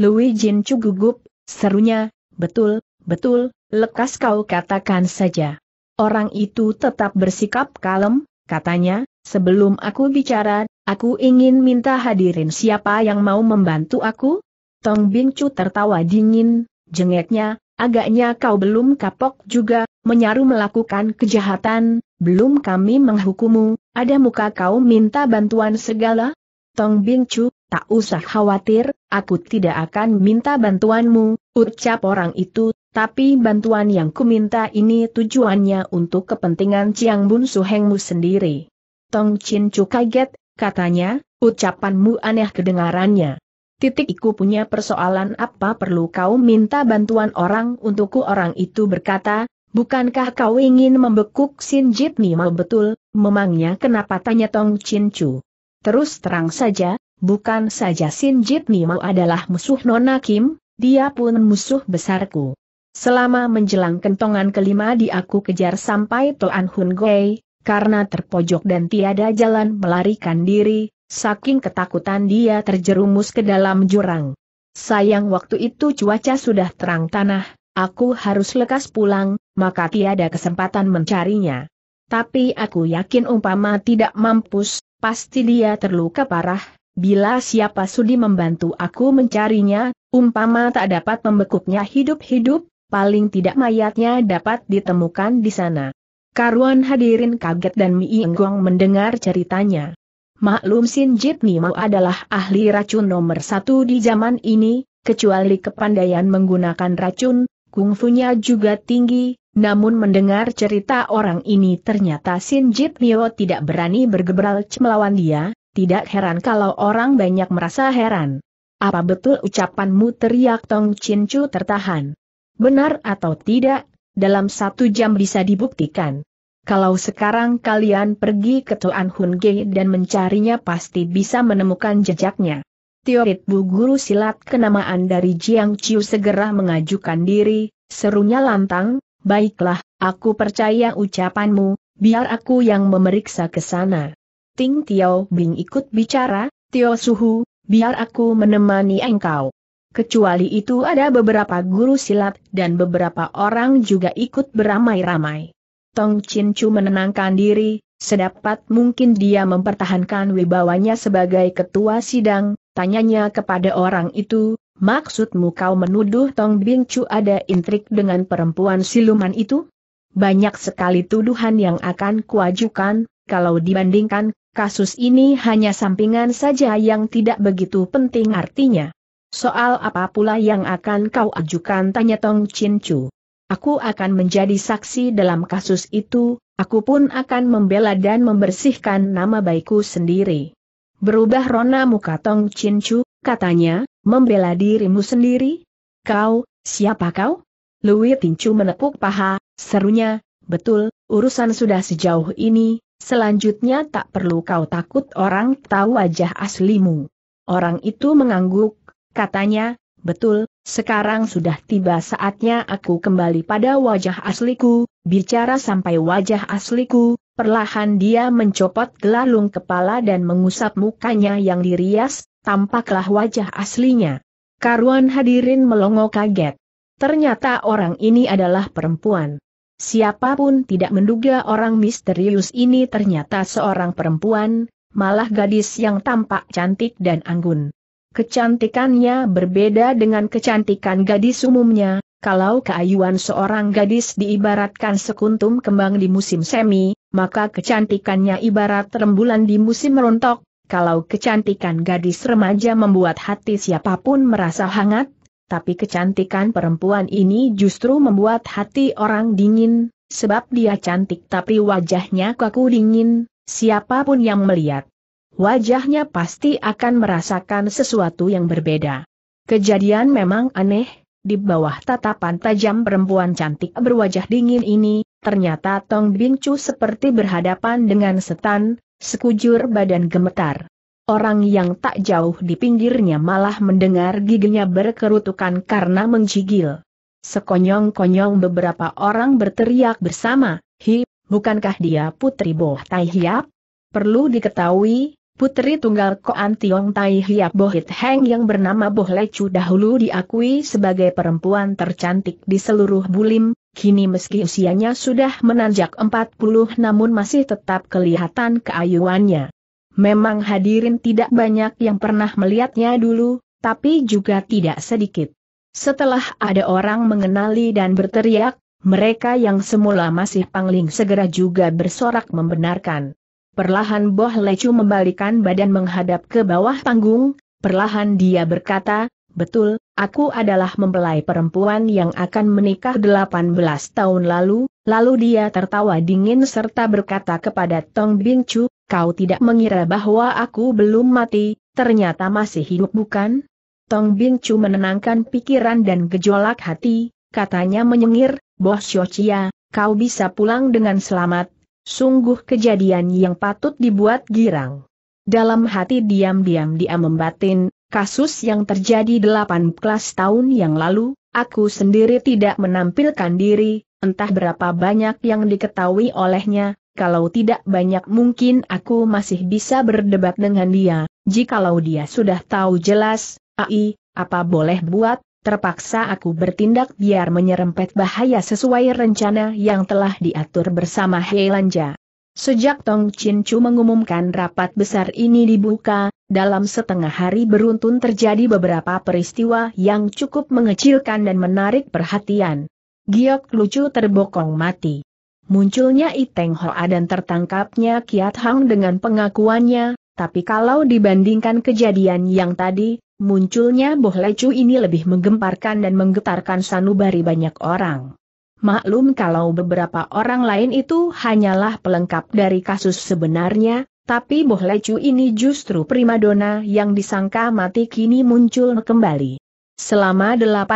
Lui Jin Chu gugup, serunya, betul, betul, lekas kau katakan saja. Orang itu tetap bersikap kalem, katanya, sebelum aku bicara, aku ingin minta hadirin siapa yang mau membantu aku? Tong Bin Chu tertawa dingin, jengeknya, agaknya kau belum kapok juga, menyaru melakukan kejahatan, belum kami menghukumu, ada muka kau minta bantuan segala? Tong Bing Chu, tak usah khawatir, aku tidak akan minta bantuanmu, ucap orang itu, tapi bantuan yang kuminta ini tujuannya untuk kepentingan Chiang Bun Suhengmu sendiri. Tong Chin Chu kaget, katanya, ucapanmu aneh kedengarannya. Titik iku punya persoalan apa perlu kau minta bantuan orang untukku orang itu berkata, Bukankah kau ingin membekuk Sin Jit Nima betul, memangnya kenapa tanya Tong Chin Chu? Terus terang saja, bukan saja Sin Jit Nima adalah musuh Nona Kim, dia pun musuh besarku. Selama menjelang kentongan kelima di aku kejar sampai Toan Hun Gui, karena terpojok dan tiada jalan melarikan diri, saking ketakutan dia terjerumus ke dalam jurang. Sayang waktu itu cuaca sudah terang tanah, Aku harus lekas pulang, maka tiada kesempatan mencarinya. Tapi aku yakin umpama tidak mampus, pasti dia terluka parah, bila siapa sudi membantu aku mencarinya, umpama tak dapat membekuknya hidup-hidup, paling tidak mayatnya dapat ditemukan di sana. Karuan hadirin kaget dan Mi mendengar ceritanya. Maklum Sin Jit Nimo adalah ahli racun nomor satu di zaman ini, kecuali kepandaian menggunakan racun, kungfunya juga tinggi, namun mendengar cerita orang ini ternyata Sin Jit Mio tidak berani bergebral melawan dia, tidak heran kalau orang banyak merasa heran. Apa betul ucapanmu teriak Tong Chin Chu tertahan? Benar atau tidak, dalam satu jam bisa dibuktikan. Kalau sekarang kalian pergi ke Tuan Hun Ge dan mencarinya pasti bisa menemukan jejaknya. Tiorit Bu Guru Silat kenamaan dari Jiang Chiu segera mengajukan diri, serunya lantang, baiklah, aku percaya ucapanmu, biar aku yang memeriksa ke sana. Ting Tiao Bing ikut bicara, Tio Suhu, biar aku menemani engkau. Kecuali itu ada beberapa guru silat dan beberapa orang juga ikut beramai-ramai. Tong Chin Chu menenangkan diri, sedapat mungkin dia mempertahankan wibawanya sebagai ketua sidang, Tanyanya kepada orang itu, maksudmu kau menuduh Tong Bing Chu ada intrik dengan perempuan siluman itu? Banyak sekali tuduhan yang akan kuajukan, kalau dibandingkan, kasus ini hanya sampingan saja yang tidak begitu penting artinya. Soal apa pula yang akan kau ajukan tanya Tong Chin Chu. Aku akan menjadi saksi dalam kasus itu, aku pun akan membela dan membersihkan nama baikku sendiri. Berubah rona muka Tong Chin Chu, katanya, membela dirimu sendiri? Kau, siapa kau? Lui Chu menepuk paha, serunya, betul, urusan sudah sejauh ini, selanjutnya tak perlu kau takut orang tahu wajah aslimu. Orang itu mengangguk, katanya, betul, sekarang sudah tiba saatnya aku kembali pada wajah asliku, bicara sampai wajah asliku, Perlahan dia mencopot gelalung kepala dan mengusap mukanya yang dirias, tampaklah wajah aslinya. Karuan hadirin melongo kaget. Ternyata orang ini adalah perempuan. Siapapun tidak menduga orang misterius ini ternyata seorang perempuan, malah gadis yang tampak cantik dan anggun. Kecantikannya berbeda dengan kecantikan gadis umumnya, kalau keayuan seorang gadis diibaratkan sekuntum kembang di musim semi, maka kecantikannya ibarat rembulan di musim rontok, kalau kecantikan gadis remaja membuat hati siapapun merasa hangat, tapi kecantikan perempuan ini justru membuat hati orang dingin, sebab dia cantik tapi wajahnya kaku dingin, siapapun yang melihat. Wajahnya pasti akan merasakan sesuatu yang berbeda. Kejadian memang aneh, di bawah tatapan tajam perempuan cantik berwajah dingin ini, ternyata Tong Bincu seperti berhadapan dengan setan, sekujur badan gemetar. Orang yang tak jauh di pinggirnya malah mendengar giginya berkerutukan karena menggigil. Sekonyong-konyong beberapa orang berteriak bersama, Hi, bukankah dia Putri Boh Tai Hiap? Perlu diketahui, Putri Tunggal Koan Tiong Tai Hiap Bohit Heng yang bernama Boh Lecu dahulu diakui sebagai perempuan tercantik di seluruh Bulim, Kini meski usianya sudah menanjak 40 namun masih tetap kelihatan keayuannya. Memang hadirin tidak banyak yang pernah melihatnya dulu, tapi juga tidak sedikit. Setelah ada orang mengenali dan berteriak, mereka yang semula masih pangling segera juga bersorak membenarkan. Perlahan Boh Lecu membalikan badan menghadap ke bawah panggung, perlahan dia berkata, Betul, aku adalah mempelai perempuan yang akan menikah 18 tahun lalu, lalu dia tertawa dingin serta berkata kepada Tong Bing Chu, kau tidak mengira bahwa aku belum mati, ternyata masih hidup bukan? Tong Bing Chu menenangkan pikiran dan gejolak hati, katanya menyengir, Bos Xiaochia, kau bisa pulang dengan selamat, sungguh kejadian yang patut dibuat girang. Dalam hati diam-diam dia membatin, kasus yang terjadi delapan kelas tahun yang lalu, aku sendiri tidak menampilkan diri, entah berapa banyak yang diketahui olehnya, kalau tidak banyak mungkin aku masih bisa berdebat dengan dia, jikalau dia sudah tahu jelas, ai, apa boleh buat, terpaksa aku bertindak biar menyerempet bahaya sesuai rencana yang telah diatur bersama Heilanja. Sejak Tong Chin Chu mengumumkan rapat besar ini dibuka, dalam setengah hari beruntun terjadi beberapa peristiwa yang cukup mengecilkan dan menarik perhatian. Giok lucu terbokong mati. Munculnya Iteng Hoa dan tertangkapnya Kiat Hang dengan pengakuannya, tapi kalau dibandingkan kejadian yang tadi, munculnya Boh Lecu ini lebih menggemparkan dan menggetarkan sanubari banyak orang. Maklum kalau beberapa orang lain itu hanyalah pelengkap dari kasus sebenarnya, tapi Boh Lecu ini justru primadona yang disangka mati kini muncul kembali. Selama 18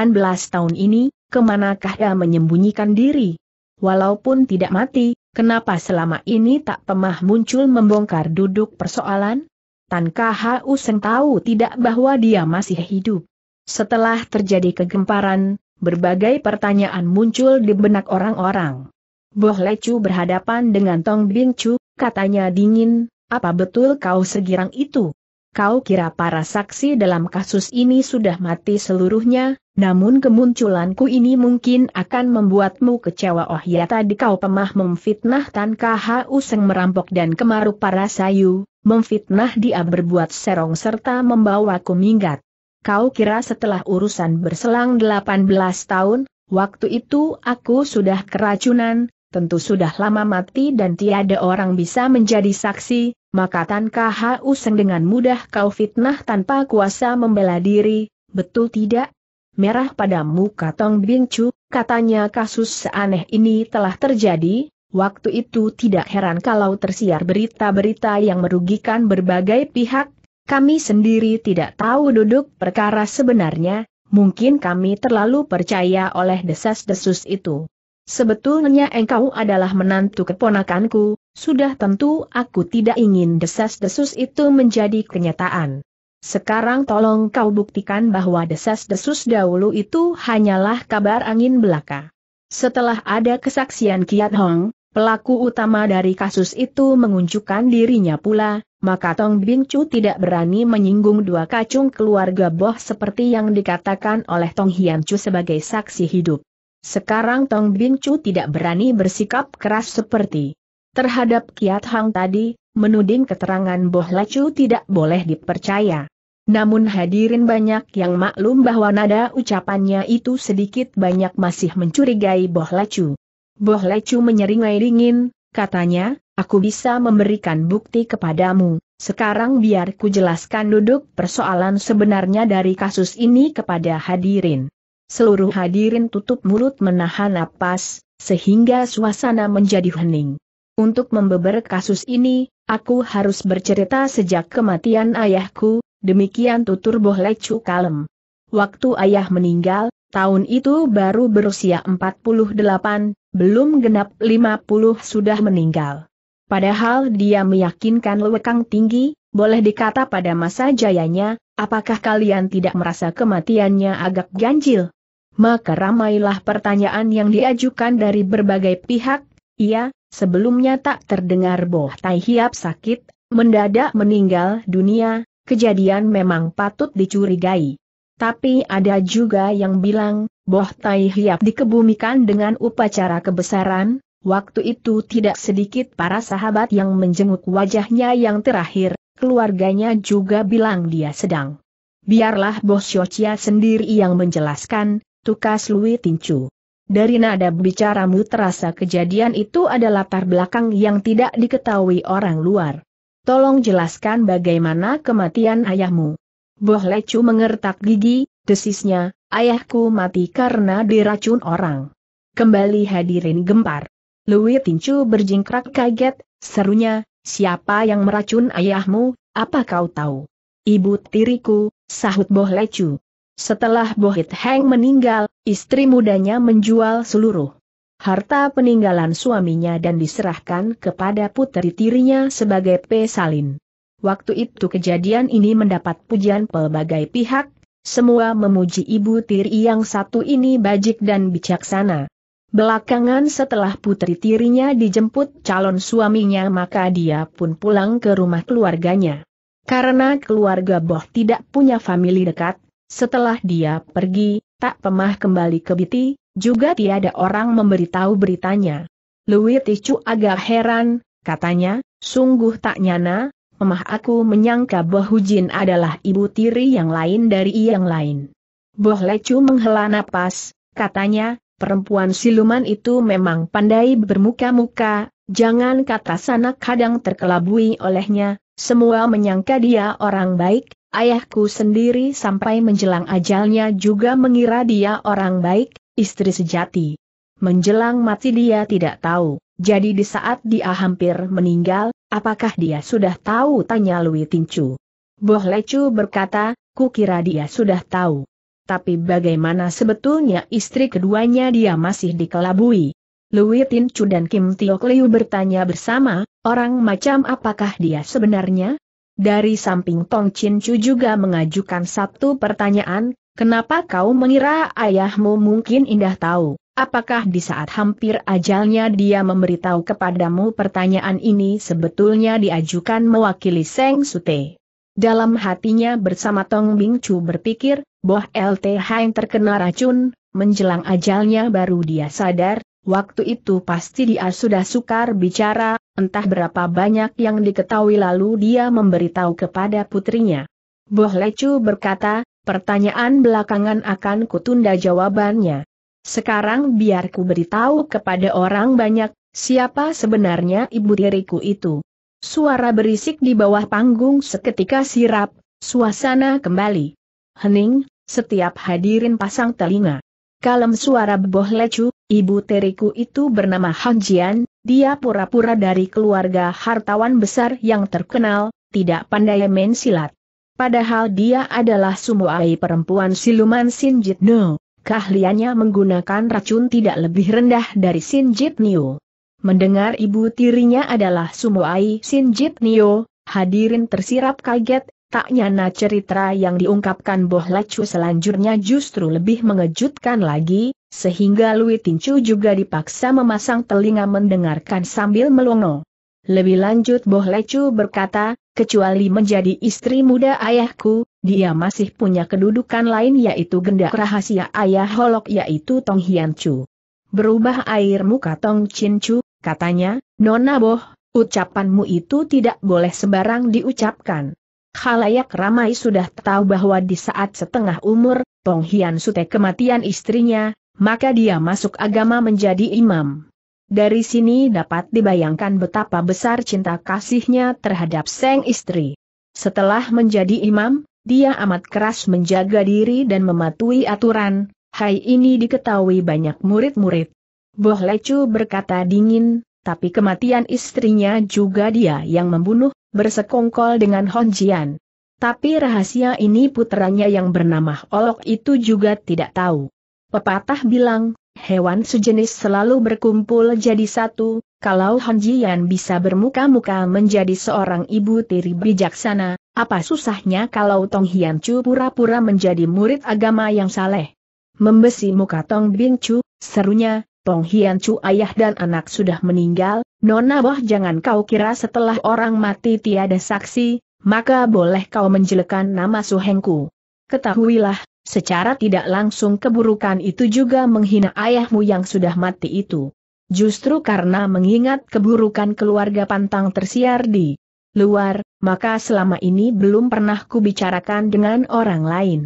tahun ini, kemanakah dia menyembunyikan diri? Walaupun tidak mati, kenapa selama ini tak pemah muncul membongkar duduk persoalan? Tan Kha Useng tahu tidak bahwa dia masih hidup. Setelah terjadi kegemparan, Berbagai pertanyaan muncul di benak orang-orang. Boh Lecu berhadapan dengan Tong Bin Chu, katanya dingin, apa betul kau segirang itu? Kau kira para saksi dalam kasus ini sudah mati seluruhnya, namun kemunculanku ini mungkin akan membuatmu kecewa oh ya tadi kau pemah memfitnah Tan Kha Useng merampok dan kemaruk para sayu, memfitnah dia berbuat serong serta membawaku minggat kau kira setelah urusan berselang 18 tahun, waktu itu aku sudah keracunan, tentu sudah lama mati dan tiada orang bisa menjadi saksi, maka tanpa Hauseng dengan mudah kau fitnah tanpa kuasa membela diri, betul tidak? Merah pada muka Tong Bingcu, katanya kasus seaneh ini telah terjadi, waktu itu tidak heran kalau tersiar berita-berita yang merugikan berbagai pihak, kami sendiri tidak tahu duduk perkara sebenarnya, mungkin kami terlalu percaya oleh desas-desus itu. Sebetulnya engkau adalah menantu keponakanku, sudah tentu aku tidak ingin desas-desus itu menjadi kenyataan. Sekarang tolong kau buktikan bahwa desas-desus dahulu itu hanyalah kabar angin belaka. Setelah ada kesaksian Kiat Hong, pelaku utama dari kasus itu mengunjukkan dirinya pula, maka Tong Bing Chu tidak berani menyinggung dua kacung keluarga Boh seperti yang dikatakan oleh Tong Hian Chu sebagai saksi hidup. Sekarang Tong Bing Chu tidak berani bersikap keras seperti terhadap Kiat Hang tadi, menuding keterangan Boh Lacu tidak boleh dipercaya. Namun hadirin banyak yang maklum bahwa nada ucapannya itu sedikit banyak masih mencurigai Boh Lacu. Boh Lachu menyeringai dingin, katanya, aku bisa memberikan bukti kepadamu. Sekarang biar ku jelaskan duduk persoalan sebenarnya dari kasus ini kepada hadirin. Seluruh hadirin tutup mulut menahan napas, sehingga suasana menjadi hening. Untuk membeber kasus ini, aku harus bercerita sejak kematian ayahku, demikian tutur Boh Lecu Kalem. Waktu ayah meninggal, tahun itu baru berusia 48, belum genap 50 sudah meninggal. Padahal dia meyakinkan lewekang tinggi, boleh dikata pada masa jayanya, apakah kalian tidak merasa kematiannya agak ganjil? Maka ramailah pertanyaan yang diajukan dari berbagai pihak, ia, sebelumnya tak terdengar Boh Tai Hiap sakit, mendadak meninggal dunia, kejadian memang patut dicurigai. Tapi ada juga yang bilang, Boh Tai Hiap dikebumikan dengan upacara kebesaran, Waktu itu tidak sedikit para sahabat yang menjenguk wajahnya yang terakhir, keluarganya juga bilang dia sedang. Biarlah Bos Yocia sendiri yang menjelaskan, tukas Louis Tincu. Dari nada bicaramu terasa kejadian itu adalah latar belakang yang tidak diketahui orang luar. Tolong jelaskan bagaimana kematian ayahmu. Boh Lecu mengertak gigi, desisnya, ayahku mati karena diracun orang. Kembali hadirin gempar. Louis Tincu berjingkrak kaget, serunya, siapa yang meracun ayahmu, apa kau tahu? Ibu tiriku, sahut Boh Lecu. Setelah Bohit Heng meninggal, istri mudanya menjual seluruh harta peninggalan suaminya dan diserahkan kepada putri tirinya sebagai pesalin. Waktu itu kejadian ini mendapat pujian pelbagai pihak, semua memuji ibu tiri yang satu ini bajik dan bijaksana. Belakangan setelah putri tirinya dijemput calon suaminya maka dia pun pulang ke rumah keluarganya. Karena keluarga Boh tidak punya famili dekat, setelah dia pergi, tak pemah kembali ke Biti, juga tiada orang memberitahu beritanya. Louis Ticu agak heran, katanya, sungguh tak nyana, pemah aku menyangka Boh Hujin adalah ibu tiri yang lain dari yang lain. Boh Lecu menghela napas, katanya, perempuan siluman itu memang pandai bermuka-muka, jangan kata sanak kadang terkelabui olehnya, semua menyangka dia orang baik, ayahku sendiri sampai menjelang ajalnya juga mengira dia orang baik, istri sejati. Menjelang mati dia tidak tahu, jadi di saat dia hampir meninggal, apakah dia sudah tahu tanya Lui Tincu. Boh Lecu berkata, ku kira dia sudah tahu tapi bagaimana sebetulnya istri keduanya dia masih dikelabui. Louis Tin Chu dan Kim Tio Liu bertanya bersama, orang macam apakah dia sebenarnya? Dari samping Tong Chin Chu juga mengajukan satu pertanyaan, kenapa kau mengira ayahmu mungkin indah tahu? Apakah di saat hampir ajalnya dia memberitahu kepadamu pertanyaan ini sebetulnya diajukan mewakili Seng Sute? Dalam hatinya bersama Tong Bing Chu berpikir, Boh LTH yang terkena racun, menjelang ajalnya baru dia sadar, waktu itu pasti dia sudah sukar bicara, entah berapa banyak yang diketahui lalu dia memberitahu kepada putrinya. Boh Lecu berkata, pertanyaan belakangan akan kutunda jawabannya. Sekarang biar ku beritahu kepada orang banyak, siapa sebenarnya ibu diriku itu. Suara berisik di bawah panggung seketika sirap, suasana kembali. Hening, setiap hadirin pasang telinga. Kalem suara boh lecu, ibu teriku itu bernama Han Jian, dia pura-pura dari keluarga hartawan besar yang terkenal, tidak pandai main silat. Padahal dia adalah sumuai perempuan siluman Sinjit No. Keahliannya menggunakan racun tidak lebih rendah dari Sinjit Nio. Mendengar ibu tirinya adalah sumuai Sinjit Nio, hadirin tersirap kaget, Tak nyana cerita yang diungkapkan Boh Lecu selanjutnya justru lebih mengejutkan lagi, sehingga Lui Tincu juga dipaksa memasang telinga mendengarkan sambil melongo. Lebih lanjut Boh Lecu berkata, kecuali menjadi istri muda ayahku, dia masih punya kedudukan lain yaitu gendak rahasia ayah Holok yaitu Tong Hian Chu. Berubah air muka Tong Chin Chu, katanya, Nona Boh, ucapanmu itu tidak boleh sembarang diucapkan. Khalayak ramai sudah tahu bahwa di saat setengah umur, Tong Hian Sute kematian istrinya, maka dia masuk agama menjadi imam. Dari sini dapat dibayangkan betapa besar cinta kasihnya terhadap sang istri. Setelah menjadi imam, dia amat keras menjaga diri dan mematuhi aturan, hai ini diketahui banyak murid-murid. Boh Lecu berkata dingin, tapi kematian istrinya juga dia yang membunuh, bersekongkol dengan Hon Jian. Tapi rahasia ini putranya yang bernama Olok itu juga tidak tahu. Pepatah bilang, hewan sejenis selalu berkumpul jadi satu, kalau Hon Jian bisa bermuka-muka menjadi seorang ibu tiri bijaksana, apa susahnya kalau Tong Hian Chu pura-pura menjadi murid agama yang saleh? Membesi muka Tong Bin Chu, serunya, Tong Hian Chu ayah dan anak sudah meninggal, Nona Boh jangan kau kira setelah orang mati tiada saksi, maka boleh kau menjelekan nama suhengku. Ketahuilah, secara tidak langsung keburukan itu juga menghina ayahmu yang sudah mati itu. Justru karena mengingat keburukan keluarga pantang tersiar di luar, maka selama ini belum pernah kubicarakan dengan orang lain.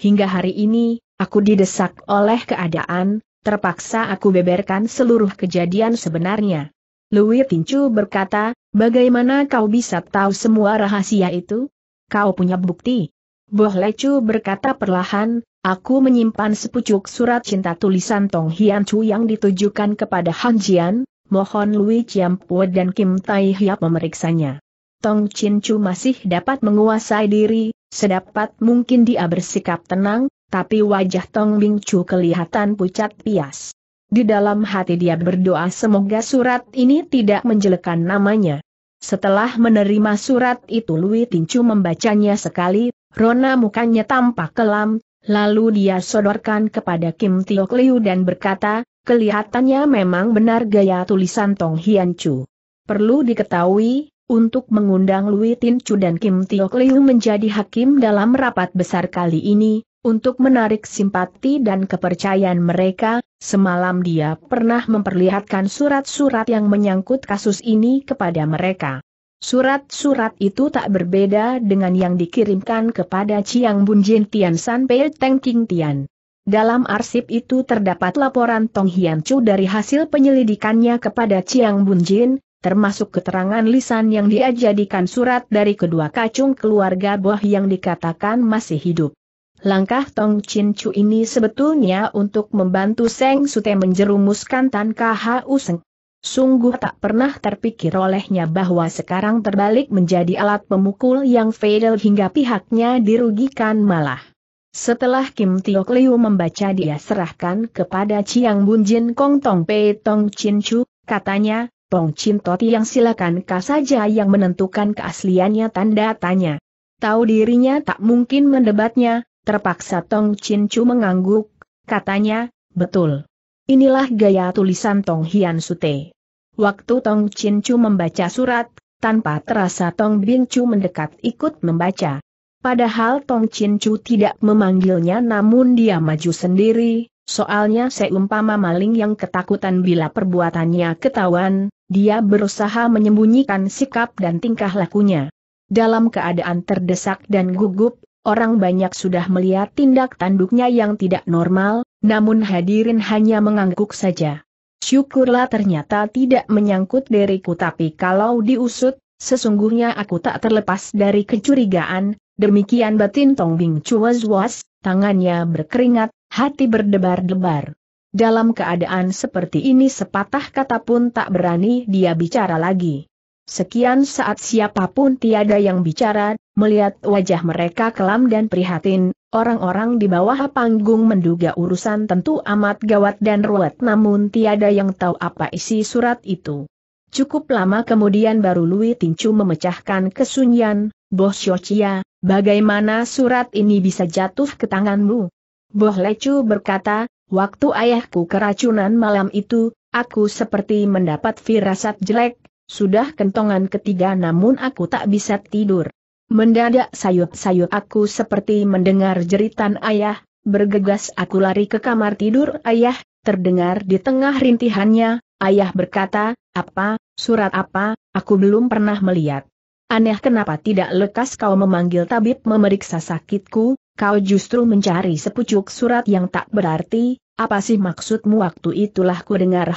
Hingga hari ini, aku didesak oleh keadaan, terpaksa aku beberkan seluruh kejadian sebenarnya. Louis Tincu berkata, bagaimana kau bisa tahu semua rahasia itu? Kau punya bukti? Boh Lecu berkata perlahan, aku menyimpan sepucuk surat cinta tulisan Tong Hian Chu yang ditujukan kepada Han Jian, mohon Lui Chiampua dan Kim Tai Hiap memeriksanya. Tong Chin Chu masih dapat menguasai diri, sedapat mungkin dia bersikap tenang, tapi wajah Tong Bing Chu kelihatan pucat pias. Di dalam hati dia berdoa semoga surat ini tidak menjelekan namanya. Setelah menerima surat itu Lui Tincu membacanya sekali, rona mukanya tampak kelam, lalu dia sodorkan kepada Kim Tio Liu dan berkata, kelihatannya memang benar gaya tulisan Tong Hian Chu. Perlu diketahui, untuk mengundang Lui Tin dan Kim Tio Liu menjadi hakim dalam rapat besar kali ini, untuk menarik simpati dan kepercayaan mereka, Semalam dia pernah memperlihatkan surat-surat yang menyangkut kasus ini kepada mereka. Surat-surat itu tak berbeda dengan yang dikirimkan kepada Chiang Bunjin Tian San Pei Teng King Tian. Dalam arsip itu terdapat laporan Tong Hian Chu dari hasil penyelidikannya kepada Chiang Bunjin, termasuk keterangan lisan yang dia jadikan surat dari kedua kacung keluarga Boh yang dikatakan masih hidup. Langkah Tong Chin Chu ini sebetulnya untuk membantu Seng Sute menjerumuskan Tan Khu Seng. Sungguh tak pernah terpikir olehnya bahwa sekarang terbalik menjadi alat pemukul yang fatal hingga pihaknya dirugikan malah. Setelah Kim Tio Liu membaca dia serahkan kepada Chiang Bun Jin Kong Tong Pei Tong Chin Chu, katanya, Tong Chin Toti yang silakan kah saja yang menentukan keasliannya tanda tanya. Tahu dirinya tak mungkin mendebatnya, Terpaksa Tong Chin Chu mengangguk, katanya, betul. Inilah gaya tulisan Tong Hian Sute. Waktu Tong Chin Chu membaca surat, tanpa terasa Tong Bin Chu mendekat ikut membaca. Padahal Tong Chin Chu tidak memanggilnya namun dia maju sendiri, soalnya seumpama maling yang ketakutan bila perbuatannya ketahuan, dia berusaha menyembunyikan sikap dan tingkah lakunya. Dalam keadaan terdesak dan gugup, orang banyak sudah melihat tindak tanduknya yang tidak normal, namun hadirin hanya mengangguk saja. Syukurlah ternyata tidak menyangkut diriku tapi kalau diusut, sesungguhnya aku tak terlepas dari kecurigaan, demikian batin Tong Bing cuas-was, tangannya berkeringat, hati berdebar-debar. Dalam keadaan seperti ini sepatah kata pun tak berani dia bicara lagi. Sekian saat siapapun tiada yang bicara, Melihat wajah mereka kelam dan prihatin, orang-orang di bawah panggung menduga urusan tentu amat gawat dan ruwet namun tiada yang tahu apa isi surat itu. Cukup lama kemudian baru Lui Tincu memecahkan kesunyian, Boh Xiaochia, bagaimana surat ini bisa jatuh ke tanganmu? Boh Lecu berkata, waktu ayahku keracunan malam itu, aku seperti mendapat firasat jelek, sudah kentongan ketiga namun aku tak bisa tidur. Mendadak sayup-sayup aku seperti mendengar jeritan ayah, bergegas aku lari ke kamar tidur ayah, terdengar di tengah rintihannya, ayah berkata, apa, surat apa, aku belum pernah melihat. Aneh kenapa tidak lekas kau memanggil tabib memeriksa sakitku, kau justru mencari sepucuk surat yang tak berarti, apa sih maksudmu waktu itulah ku dengar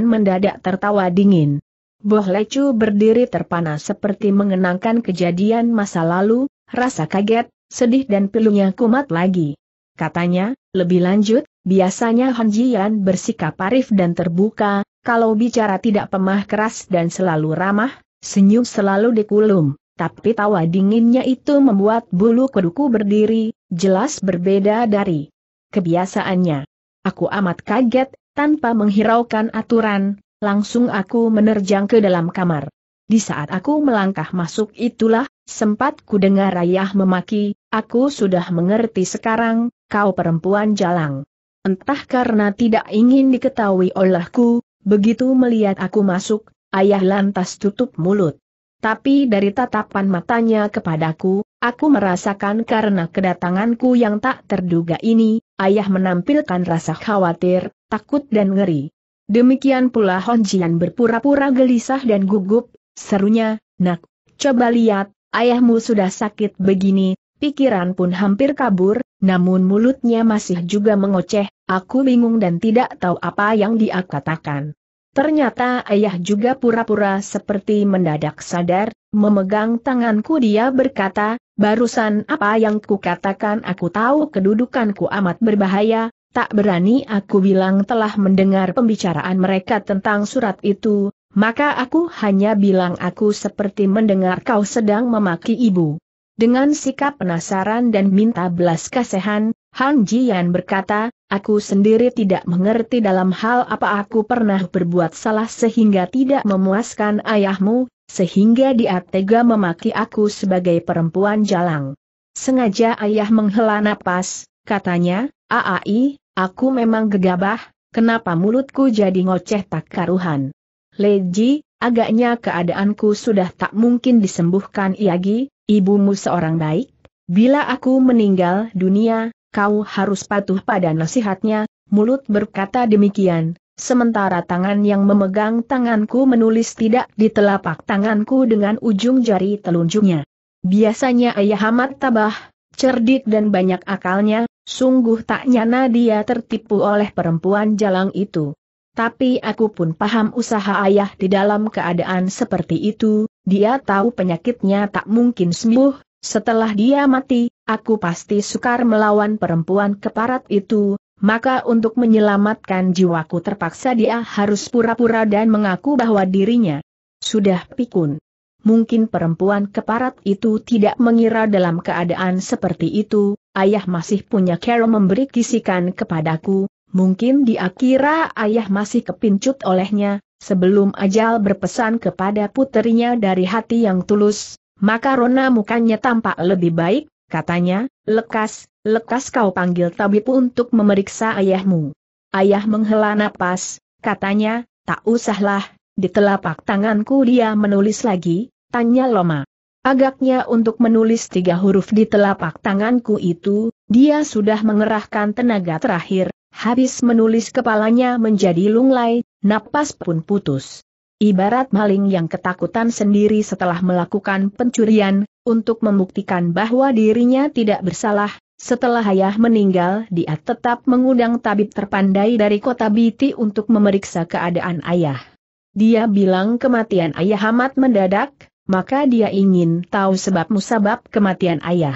mendadak tertawa dingin. Boh Lecu berdiri terpana seperti mengenangkan kejadian masa lalu, rasa kaget, sedih dan pilunya kumat lagi. Katanya, lebih lanjut, biasanya Han Jian bersikap arif dan terbuka, kalau bicara tidak pemah keras dan selalu ramah, senyum selalu dikulum, tapi tawa dinginnya itu membuat bulu kuduku berdiri, jelas berbeda dari kebiasaannya. Aku amat kaget, tanpa menghiraukan aturan, langsung aku menerjang ke dalam kamar. Di saat aku melangkah masuk itulah, sempat ku dengar ayah memaki, aku sudah mengerti sekarang, kau perempuan jalang. Entah karena tidak ingin diketahui olehku, begitu melihat aku masuk, ayah lantas tutup mulut. Tapi dari tatapan matanya kepadaku, aku merasakan karena kedatanganku yang tak terduga ini, ayah menampilkan rasa khawatir, takut dan ngeri. Demikian pula Hon Jian berpura-pura gelisah dan gugup, serunya, nak, coba lihat, ayahmu sudah sakit begini, pikiran pun hampir kabur, namun mulutnya masih juga mengoceh, aku bingung dan tidak tahu apa yang dia katakan. Ternyata ayah juga pura-pura seperti mendadak sadar, memegang tanganku dia berkata, barusan apa yang kukatakan aku tahu kedudukanku amat berbahaya, Tak berani aku bilang telah mendengar pembicaraan mereka tentang surat itu, maka aku hanya bilang aku seperti mendengar kau sedang memaki ibu. Dengan sikap penasaran dan minta belas kasihan, Han Jian berkata, aku sendiri tidak mengerti dalam hal apa aku pernah berbuat salah sehingga tidak memuaskan ayahmu, sehingga dia tega memaki aku sebagai perempuan jalang. Sengaja ayah menghela napas, katanya, Aai, Aku memang gegabah, kenapa mulutku jadi ngoceh tak karuhan? Leji, agaknya keadaanku sudah tak mungkin disembuhkan Iagi, ibumu seorang baik. Bila aku meninggal dunia, kau harus patuh pada nasihatnya, mulut berkata demikian, sementara tangan yang memegang tanganku menulis tidak di telapak tanganku dengan ujung jari telunjuknya. Biasanya ayah amat Tabah, cerdik dan banyak akalnya, sungguh tak nyana dia tertipu oleh perempuan jalang itu. Tapi aku pun paham usaha ayah di dalam keadaan seperti itu, dia tahu penyakitnya tak mungkin sembuh, setelah dia mati, aku pasti sukar melawan perempuan keparat itu, maka untuk menyelamatkan jiwaku terpaksa dia harus pura-pura dan mengaku bahwa dirinya sudah pikun mungkin perempuan keparat itu tidak mengira dalam keadaan seperti itu, ayah masih punya cara memberi kisikan kepadaku, mungkin dia kira ayah masih kepincut olehnya, sebelum ajal berpesan kepada puterinya dari hati yang tulus, maka rona mukanya tampak lebih baik, katanya, lekas, lekas kau panggil tabib untuk memeriksa ayahmu. Ayah menghela napas, katanya, tak usahlah, di telapak tanganku dia menulis lagi, tanya Loma. Agaknya untuk menulis tiga huruf di telapak tanganku itu, dia sudah mengerahkan tenaga terakhir, habis menulis kepalanya menjadi lunglai, napas pun putus. Ibarat maling yang ketakutan sendiri setelah melakukan pencurian, untuk membuktikan bahwa dirinya tidak bersalah, setelah ayah meninggal dia tetap mengundang tabib terpandai dari kota Biti untuk memeriksa keadaan ayah. Dia bilang kematian ayah amat mendadak, maka dia ingin tahu sebab musabab kematian ayah.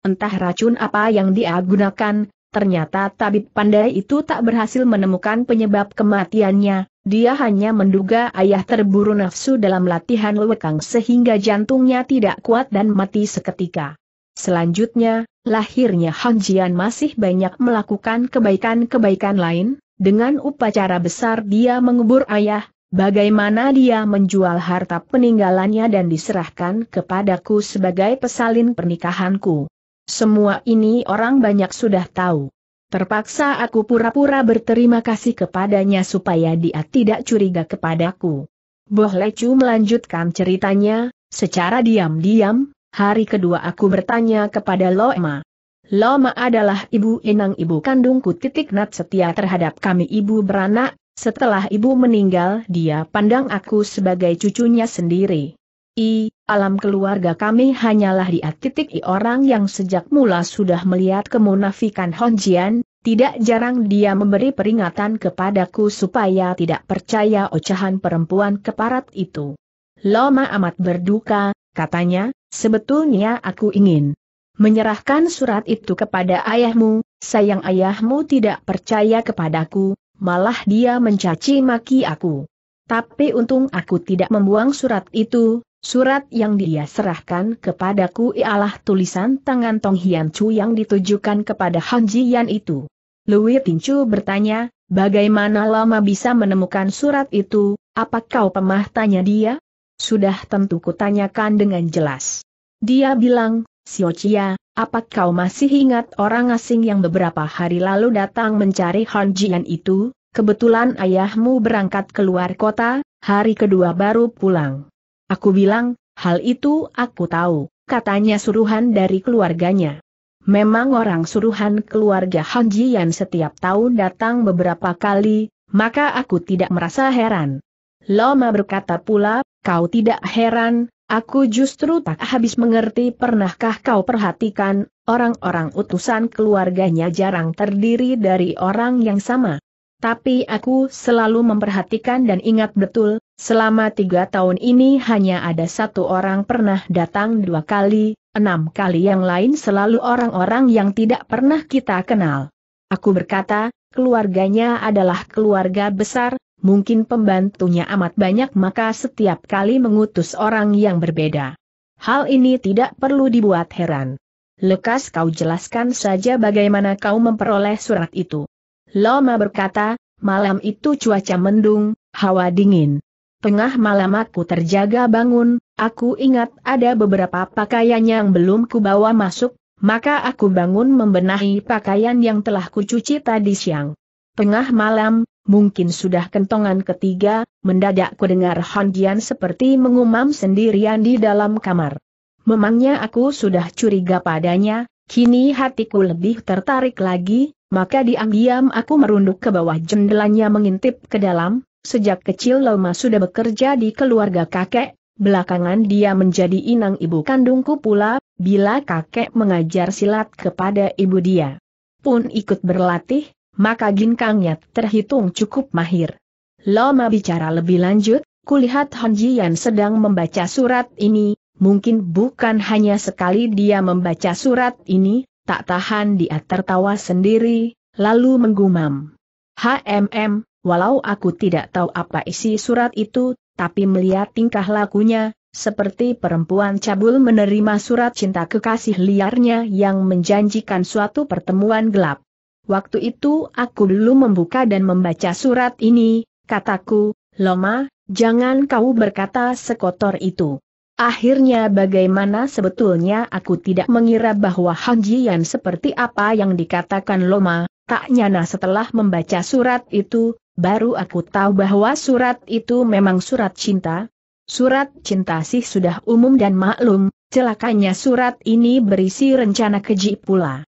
Entah racun apa yang dia gunakan, ternyata tabib pandai itu tak berhasil menemukan penyebab kematiannya, dia hanya menduga ayah terburu nafsu dalam latihan lewekang sehingga jantungnya tidak kuat dan mati seketika. Selanjutnya, lahirnya Han Jian masih banyak melakukan kebaikan-kebaikan lain, dengan upacara besar dia mengubur ayah, Bagaimana dia menjual harta peninggalannya dan diserahkan kepadaku sebagai pesalin pernikahanku. Semua ini orang banyak sudah tahu. Terpaksa aku pura-pura berterima kasih kepadanya supaya dia tidak curiga kepadaku. Boh Lecu melanjutkan ceritanya, secara diam-diam, hari kedua aku bertanya kepada Loma. Loma adalah ibu inang ibu kandungku titik nat setia terhadap kami ibu beranak, setelah ibu meninggal, dia pandang aku sebagai cucunya sendiri. I, alam keluarga kami hanyalah dia titik i orang yang sejak mula sudah melihat kemunafikan Honjian, tidak jarang dia memberi peringatan kepadaku supaya tidak percaya ocahan perempuan keparat itu. Loma amat berduka, katanya, sebetulnya aku ingin menyerahkan surat itu kepada ayahmu, sayang ayahmu tidak percaya kepadaku, malah dia mencaci maki aku. Tapi untung aku tidak membuang surat itu, surat yang dia serahkan kepadaku ialah tulisan tangan Tong Hian Chu yang ditujukan kepada Han Ji Yan itu. Lui Tinchu bertanya, bagaimana lama bisa menemukan surat itu, apa kau pemah tanya dia? Sudah tentu kutanyakan dengan jelas. Dia bilang, Xiao Chia, apa kau masih ingat orang asing yang beberapa hari lalu datang mencari Han Jian itu? Kebetulan ayahmu berangkat keluar kota, hari kedua baru pulang. Aku bilang, hal itu aku tahu, katanya suruhan dari keluarganya. Memang orang suruhan keluarga Han Jian setiap tahun datang beberapa kali, maka aku tidak merasa heran. Loma berkata pula, kau tidak heran, Aku justru tak habis mengerti pernahkah kau perhatikan, orang-orang utusan keluarganya jarang terdiri dari orang yang sama. Tapi aku selalu memperhatikan dan ingat betul, selama tiga tahun ini hanya ada satu orang pernah datang dua kali, enam kali yang lain selalu orang-orang yang tidak pernah kita kenal. Aku berkata, keluarganya adalah keluarga besar, mungkin pembantunya amat banyak maka setiap kali mengutus orang yang berbeda. Hal ini tidak perlu dibuat heran. Lekas kau jelaskan saja bagaimana kau memperoleh surat itu. Loma berkata, malam itu cuaca mendung, hawa dingin. Tengah malam aku terjaga bangun, aku ingat ada beberapa pakaian yang belum kubawa masuk, maka aku bangun membenahi pakaian yang telah kucuci tadi siang. Tengah malam, mungkin sudah kentongan ketiga, mendadak kudengar Han Jian seperti mengumam sendirian di dalam kamar. Memangnya aku sudah curiga padanya, kini hatiku lebih tertarik lagi, maka diam-diam aku merunduk ke bawah jendelanya mengintip ke dalam, sejak kecil Loma sudah bekerja di keluarga kakek, belakangan dia menjadi inang ibu kandungku pula, bila kakek mengajar silat kepada ibu dia. Pun ikut berlatih, maka ginkangnya terhitung cukup mahir. Lama bicara lebih lanjut, kulihat Han Jian sedang membaca surat ini, mungkin bukan hanya sekali dia membaca surat ini, tak tahan dia tertawa sendiri, lalu menggumam. HMM, walau aku tidak tahu apa isi surat itu, tapi melihat tingkah lakunya, seperti perempuan cabul menerima surat cinta kekasih liarnya yang menjanjikan suatu pertemuan gelap. Waktu itu aku dulu membuka dan membaca surat ini, kataku, Loma, jangan kau berkata sekotor itu. Akhirnya bagaimana sebetulnya aku tidak mengira bahwa Hanjian seperti apa yang dikatakan Loma, tak nyana setelah membaca surat itu, baru aku tahu bahwa surat itu memang surat cinta. Surat cinta sih sudah umum dan maklum, celakanya surat ini berisi rencana keji pula.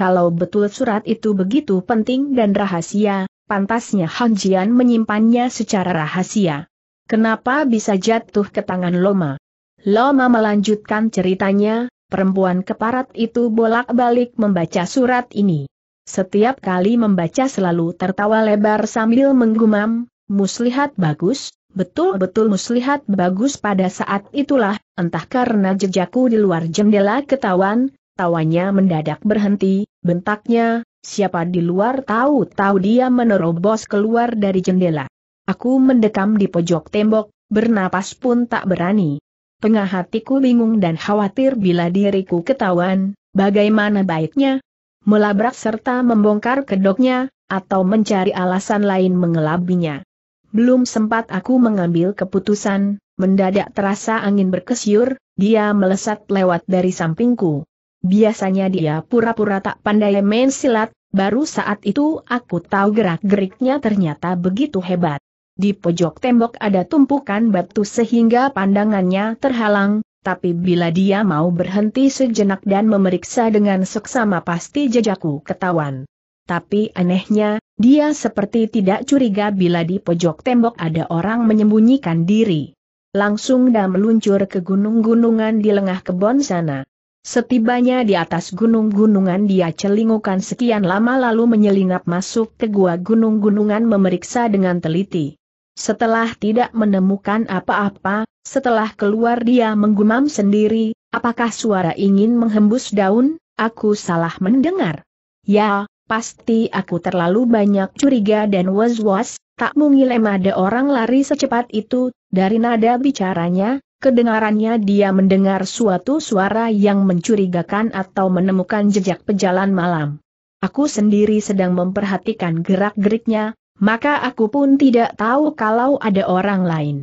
Kalau betul surat itu begitu penting dan rahasia, pantasnya Han Jian menyimpannya secara rahasia. Kenapa bisa jatuh ke tangan Loma? Loma melanjutkan ceritanya, perempuan keparat itu bolak-balik membaca surat ini. Setiap kali membaca selalu tertawa lebar sambil menggumam, muslihat bagus, betul-betul muslihat bagus pada saat itulah, entah karena jejakku di luar jendela ketahuan, tawanya mendadak berhenti, Bentaknya, siapa di luar tahu-tahu dia menerobos keluar dari jendela. Aku mendekam di pojok tembok, bernapas pun tak berani. Tengah hatiku bingung dan khawatir bila diriku ketahuan, bagaimana baiknya? Melabrak serta membongkar kedoknya, atau mencari alasan lain mengelabinya. Belum sempat aku mengambil keputusan, mendadak terasa angin berkesyur, dia melesat lewat dari sampingku. Biasanya dia pura-pura tak pandai main silat, baru saat itu aku tahu gerak-geriknya ternyata begitu hebat. Di pojok tembok ada tumpukan batu sehingga pandangannya terhalang, tapi bila dia mau berhenti sejenak dan memeriksa dengan seksama pasti jejakku ketahuan. Tapi anehnya, dia seperti tidak curiga bila di pojok tembok ada orang menyembunyikan diri. Langsung dan meluncur ke gunung-gunungan di lengah kebon sana. Setibanya di atas gunung-gunungan dia celingukan sekian lama lalu menyelinap masuk ke gua gunung-gunungan memeriksa dengan teliti. Setelah tidak menemukan apa-apa, setelah keluar dia menggumam sendiri, apakah suara ingin menghembus daun, aku salah mendengar. Ya, pasti aku terlalu banyak curiga dan was-was, tak mungil ada orang lari secepat itu, dari nada bicaranya, Kedengarannya dia mendengar suatu suara yang mencurigakan atau menemukan jejak pejalan malam. Aku sendiri sedang memperhatikan gerak-geriknya, maka aku pun tidak tahu kalau ada orang lain.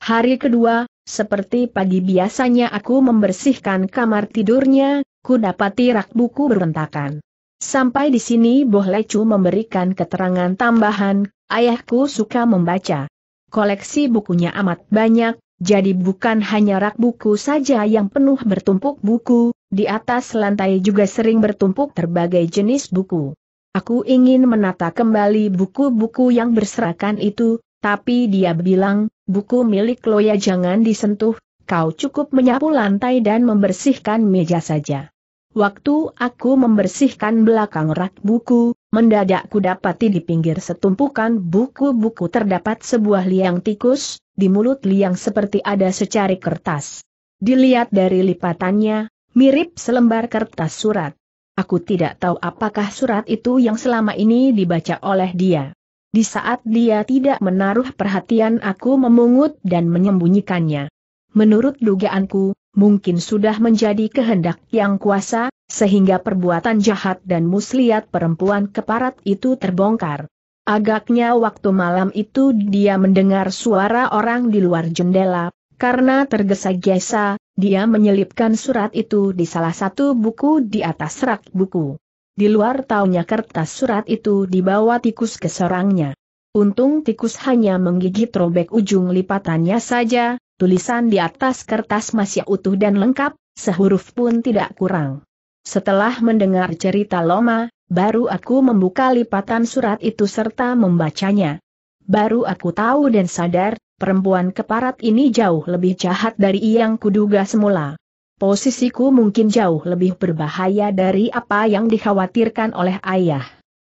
Hari kedua, seperti pagi biasanya aku membersihkan kamar tidurnya, ku dapati rak buku berentakan. Sampai di sini Boh Lecu memberikan keterangan tambahan, ayahku suka membaca. Koleksi bukunya amat banyak, jadi bukan hanya rak buku saja yang penuh bertumpuk buku, di atas lantai juga sering bertumpuk berbagai jenis buku. Aku ingin menata kembali buku-buku yang berserakan itu, tapi dia bilang, buku milik Loya jangan disentuh, kau cukup menyapu lantai dan membersihkan meja saja. Waktu aku membersihkan belakang rak buku, mendadak ku dapati di pinggir setumpukan buku-buku terdapat sebuah liang tikus, di mulut liang seperti ada secari kertas. Dilihat dari lipatannya, mirip selembar kertas surat. Aku tidak tahu apakah surat itu yang selama ini dibaca oleh dia. Di saat dia tidak menaruh perhatian aku memungut dan menyembunyikannya. Menurut dugaanku, mungkin sudah menjadi kehendak yang kuasa, sehingga perbuatan jahat dan muslihat perempuan keparat itu terbongkar. Agaknya waktu malam itu dia mendengar suara orang di luar jendela, karena tergesa-gesa, dia menyelipkan surat itu di salah satu buku di atas rak buku. Di luar taunya kertas surat itu dibawa tikus ke sarangnya. Untung tikus hanya menggigit robek ujung lipatannya saja, tulisan di atas kertas masih utuh dan lengkap, sehuruf pun tidak kurang. Setelah mendengar cerita Loma, baru aku membuka lipatan surat itu serta membacanya. Baru aku tahu dan sadar, perempuan keparat ini jauh lebih jahat dari yang kuduga semula. Posisiku mungkin jauh lebih berbahaya dari apa yang dikhawatirkan oleh ayah.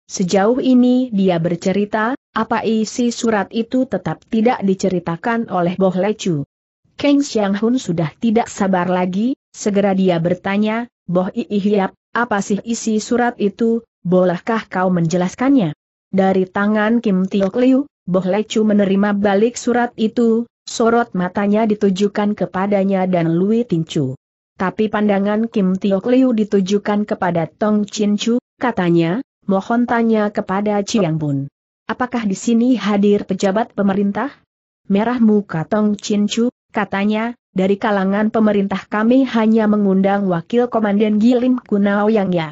Sejauh ini dia bercerita, apa isi surat itu tetap tidak diceritakan oleh Boh Lecu. Kang Xiang Hun sudah tidak sabar lagi, segera dia bertanya, Boh Iihiap, apa sih isi surat itu, bolehkah kau menjelaskannya? Dari tangan Kim Tiok Liu, Boh Lechu menerima balik surat itu, sorot matanya ditujukan kepadanya dan Lui Tinchu. Tapi pandangan Kim Tiok Liu ditujukan kepada Tong Chin Chu, katanya, mohon tanya kepada Chiang Bun. Apakah di sini hadir pejabat pemerintah? Merah muka Tong Chin Chu, Katanya, dari kalangan pemerintah kami hanya mengundang wakil komandan Gilim Kuna Yang Ya.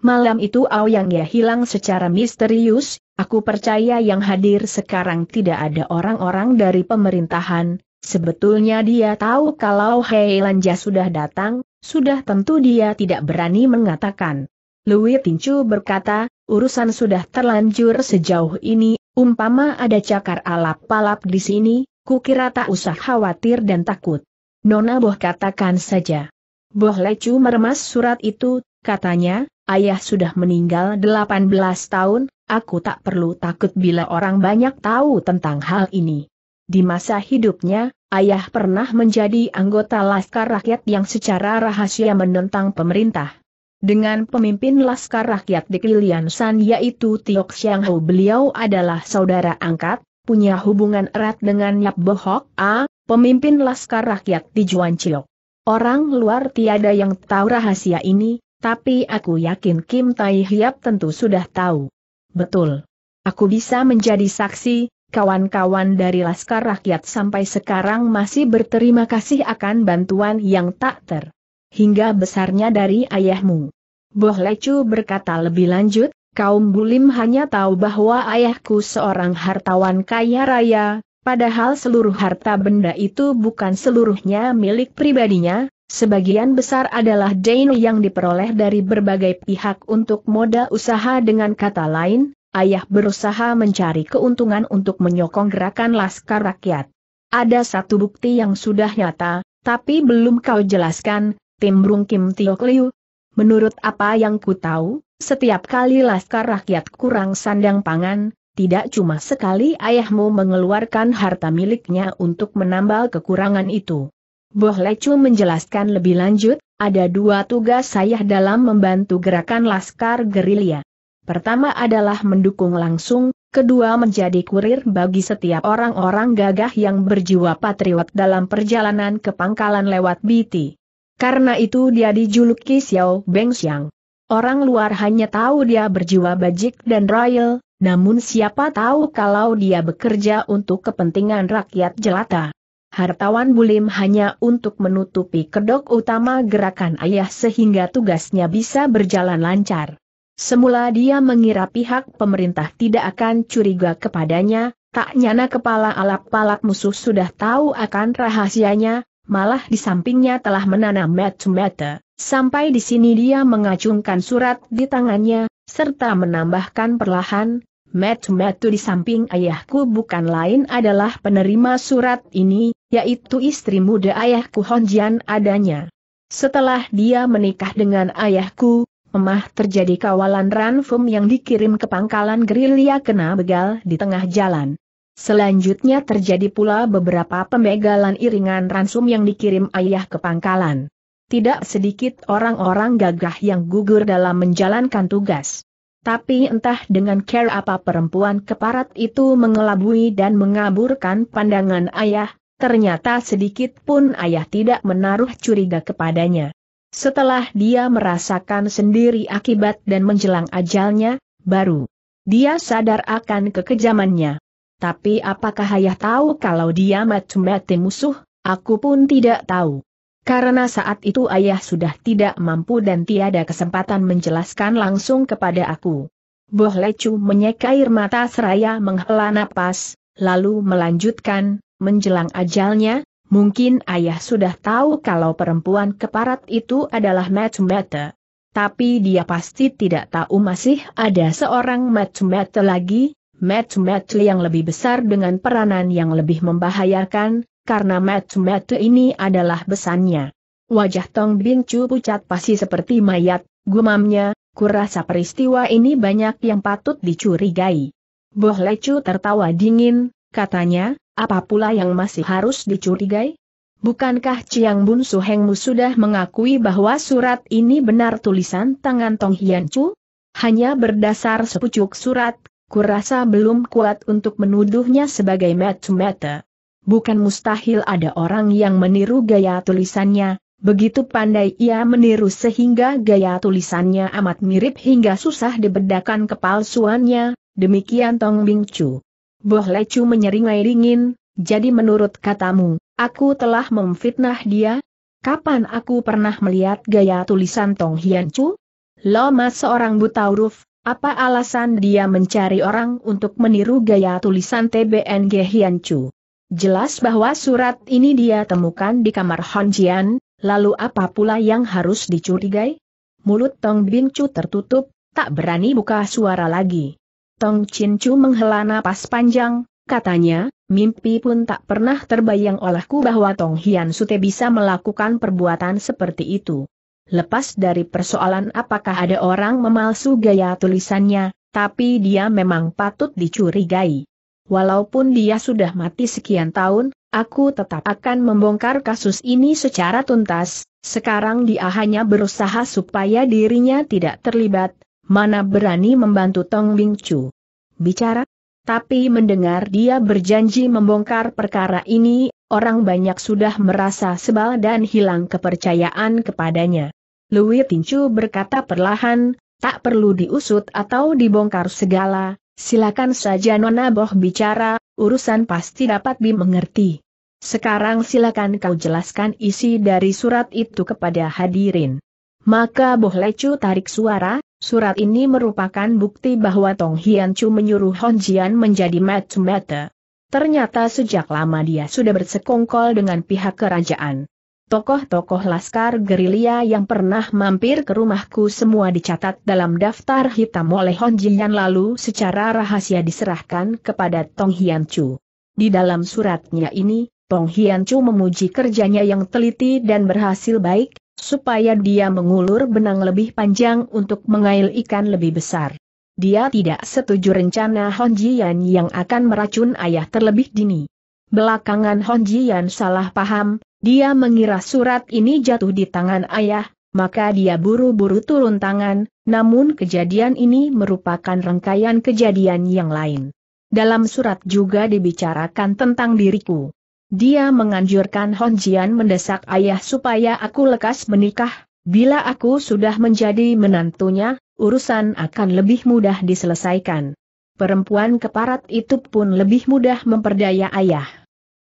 Malam itu Aoyang Ya hilang secara misterius, aku percaya yang hadir sekarang tidak ada orang-orang dari pemerintahan, sebetulnya dia tahu kalau Hei Lanja sudah datang, sudah tentu dia tidak berani mengatakan. Lui Tincu berkata, urusan sudah terlanjur sejauh ini, umpama ada cakar alap-alap di sini, Kukira tak usah khawatir dan takut. Nona Boh katakan saja. Boh Lecu meremas surat itu, katanya, ayah sudah meninggal 18 tahun, aku tak perlu takut bila orang banyak tahu tentang hal ini. Di masa hidupnya, ayah pernah menjadi anggota Laskar Rakyat yang secara rahasia menentang pemerintah. Dengan pemimpin Laskar Rakyat di Kilian San yaitu Tiok Xianghou beliau adalah saudara angkat, punya hubungan erat dengan Yap Bohok A, pemimpin Laskar Rakyat di Juanciok. Orang luar tiada yang tahu rahasia ini, tapi aku yakin Kim Tai Hiap tentu sudah tahu. Betul. Aku bisa menjadi saksi, kawan-kawan dari Laskar Rakyat sampai sekarang masih berterima kasih akan bantuan yang tak ter. Hingga besarnya dari ayahmu. Boh Lecu berkata lebih lanjut, Kaum Bulim hanya tahu bahwa ayahku seorang hartawan kaya raya, padahal seluruh harta benda itu bukan seluruhnya milik pribadinya, sebagian besar adalah Jane yang diperoleh dari berbagai pihak untuk modal usaha dengan kata lain, ayah berusaha mencari keuntungan untuk menyokong gerakan laskar rakyat. Ada satu bukti yang sudah nyata, tapi belum kau jelaskan, Tim Kim Tiok Liu. Menurut apa yang ku tahu, setiap kali laskar rakyat kurang sandang pangan, tidak cuma sekali ayahmu mengeluarkan harta miliknya untuk menambal kekurangan itu. Boh Lecu menjelaskan lebih lanjut, ada dua tugas saya dalam membantu gerakan laskar gerilya. Pertama adalah mendukung langsung, kedua menjadi kurir bagi setiap orang-orang gagah yang berjiwa patriot dalam perjalanan ke pangkalan lewat BT. Karena itu dia dijuluki Xiao Beng Xiang. Orang luar hanya tahu dia berjiwa bajik dan royal, namun siapa tahu kalau dia bekerja untuk kepentingan rakyat jelata. Hartawan Bulim hanya untuk menutupi kedok utama gerakan ayah sehingga tugasnya bisa berjalan lancar. Semula dia mengira pihak pemerintah tidak akan curiga kepadanya, tak nyana kepala alap-alap musuh sudah tahu akan rahasianya, malah di sampingnya telah menanam mata-mata. Sampai di sini dia mengacungkan surat di tangannya, serta menambahkan perlahan, Metu-metu di samping ayahku bukan lain adalah penerima surat ini, yaitu istri muda ayahku Honjian adanya. Setelah dia menikah dengan ayahku, Emah terjadi kawalan ranfum yang dikirim ke pangkalan gerilya kena begal di tengah jalan. Selanjutnya terjadi pula beberapa pembegalan iringan ransum yang dikirim ayah ke pangkalan. Tidak sedikit orang-orang gagah yang gugur dalam menjalankan tugas. Tapi entah dengan care apa perempuan keparat itu mengelabui dan mengaburkan pandangan ayah, ternyata sedikit pun ayah tidak menaruh curiga kepadanya. Setelah dia merasakan sendiri akibat dan menjelang ajalnya, baru dia sadar akan kekejamannya. Tapi apakah ayah tahu kalau dia mati-mati musuh? Aku pun tidak tahu. Karena saat itu ayah sudah tidak mampu dan tiada kesempatan menjelaskan langsung kepada aku. Boh Lecu menyeka air mata seraya menghela napas, lalu melanjutkan, menjelang ajalnya, mungkin ayah sudah tahu kalau perempuan keparat itu adalah Matumete. Tapi dia pasti tidak tahu masih ada seorang Matumete lagi, Matumete yang lebih besar dengan peranan yang lebih membahayakan, karena matu-matu ini adalah besannya. Wajah Tong Bin Chu pucat pasti seperti mayat, gumamnya, kurasa peristiwa ini banyak yang patut dicurigai. Boh Lecu tertawa dingin, katanya, apa pula yang masih harus dicurigai? Bukankah Chiang Bun Suhengmu sudah mengakui bahwa surat ini benar tulisan tangan Tong Hian Chu? Hanya berdasar sepucuk surat, kurasa belum kuat untuk menuduhnya sebagai matu-matu bukan mustahil ada orang yang meniru gaya tulisannya, Begitu pandai ia meniru sehingga gaya tulisannya amat mirip hingga susah dibedakan kepalsuannya, demikian Tong Bing Chu. Boh Lecu menyeringai dingin, jadi menurut katamu, aku telah memfitnah dia? Kapan aku pernah melihat gaya tulisan Tong Hian Chu? Loma seorang buta huruf, apa alasan dia mencari orang untuk meniru gaya tulisan TBNG Hian Chu? Jelas bahwa surat ini dia temukan di kamar Jian, lalu apa pula yang harus dicurigai? Mulut Tong Bin Chu tertutup, tak berani buka suara lagi. Tong Chin Chu menghela napas panjang, katanya, mimpi pun tak pernah terbayang olehku bahwa Tong Hian Sute bisa melakukan perbuatan seperti itu. Lepas dari persoalan apakah ada orang memalsu gaya tulisannya, tapi dia memang patut dicurigai. Walaupun dia sudah mati sekian tahun, aku tetap akan membongkar kasus ini secara tuntas. Sekarang dia hanya berusaha supaya dirinya tidak terlibat, mana berani membantu Tong Bing Chu. Bicara, tapi mendengar dia berjanji membongkar perkara ini, orang banyak sudah merasa sebal dan hilang kepercayaan kepadanya. Louis Tinchu berkata perlahan, tak perlu diusut atau dibongkar segala, Silakan saja Nona Boh bicara, urusan pasti dapat dimengerti. Sekarang silakan kau jelaskan isi dari surat itu kepada hadirin. Maka Boh Lecu tarik suara, surat ini merupakan bukti bahwa Tong Hian Chu menyuruh Hon Jian menjadi mata-mata. Ternyata sejak lama dia sudah bersekongkol dengan pihak kerajaan. Tokoh-tokoh Laskar Gerilya yang pernah mampir ke rumahku semua dicatat dalam daftar hitam oleh Hon Jian lalu secara rahasia diserahkan kepada Tong Hian Chu. Di dalam suratnya ini, Tong Hian Chu memuji kerjanya yang teliti dan berhasil baik, supaya dia mengulur benang lebih panjang untuk mengail ikan lebih besar. Dia tidak setuju rencana Hon Jian yang akan meracun ayah terlebih dini. Belakangan Hon Jian salah paham, dia mengira surat ini jatuh di tangan ayah, maka dia buru-buru turun tangan, namun kejadian ini merupakan rangkaian kejadian yang lain. Dalam surat juga dibicarakan tentang diriku. Dia menganjurkan Hon Jian mendesak ayah supaya aku lekas menikah, bila aku sudah menjadi menantunya, urusan akan lebih mudah diselesaikan. Perempuan keparat itu pun lebih mudah memperdaya ayah.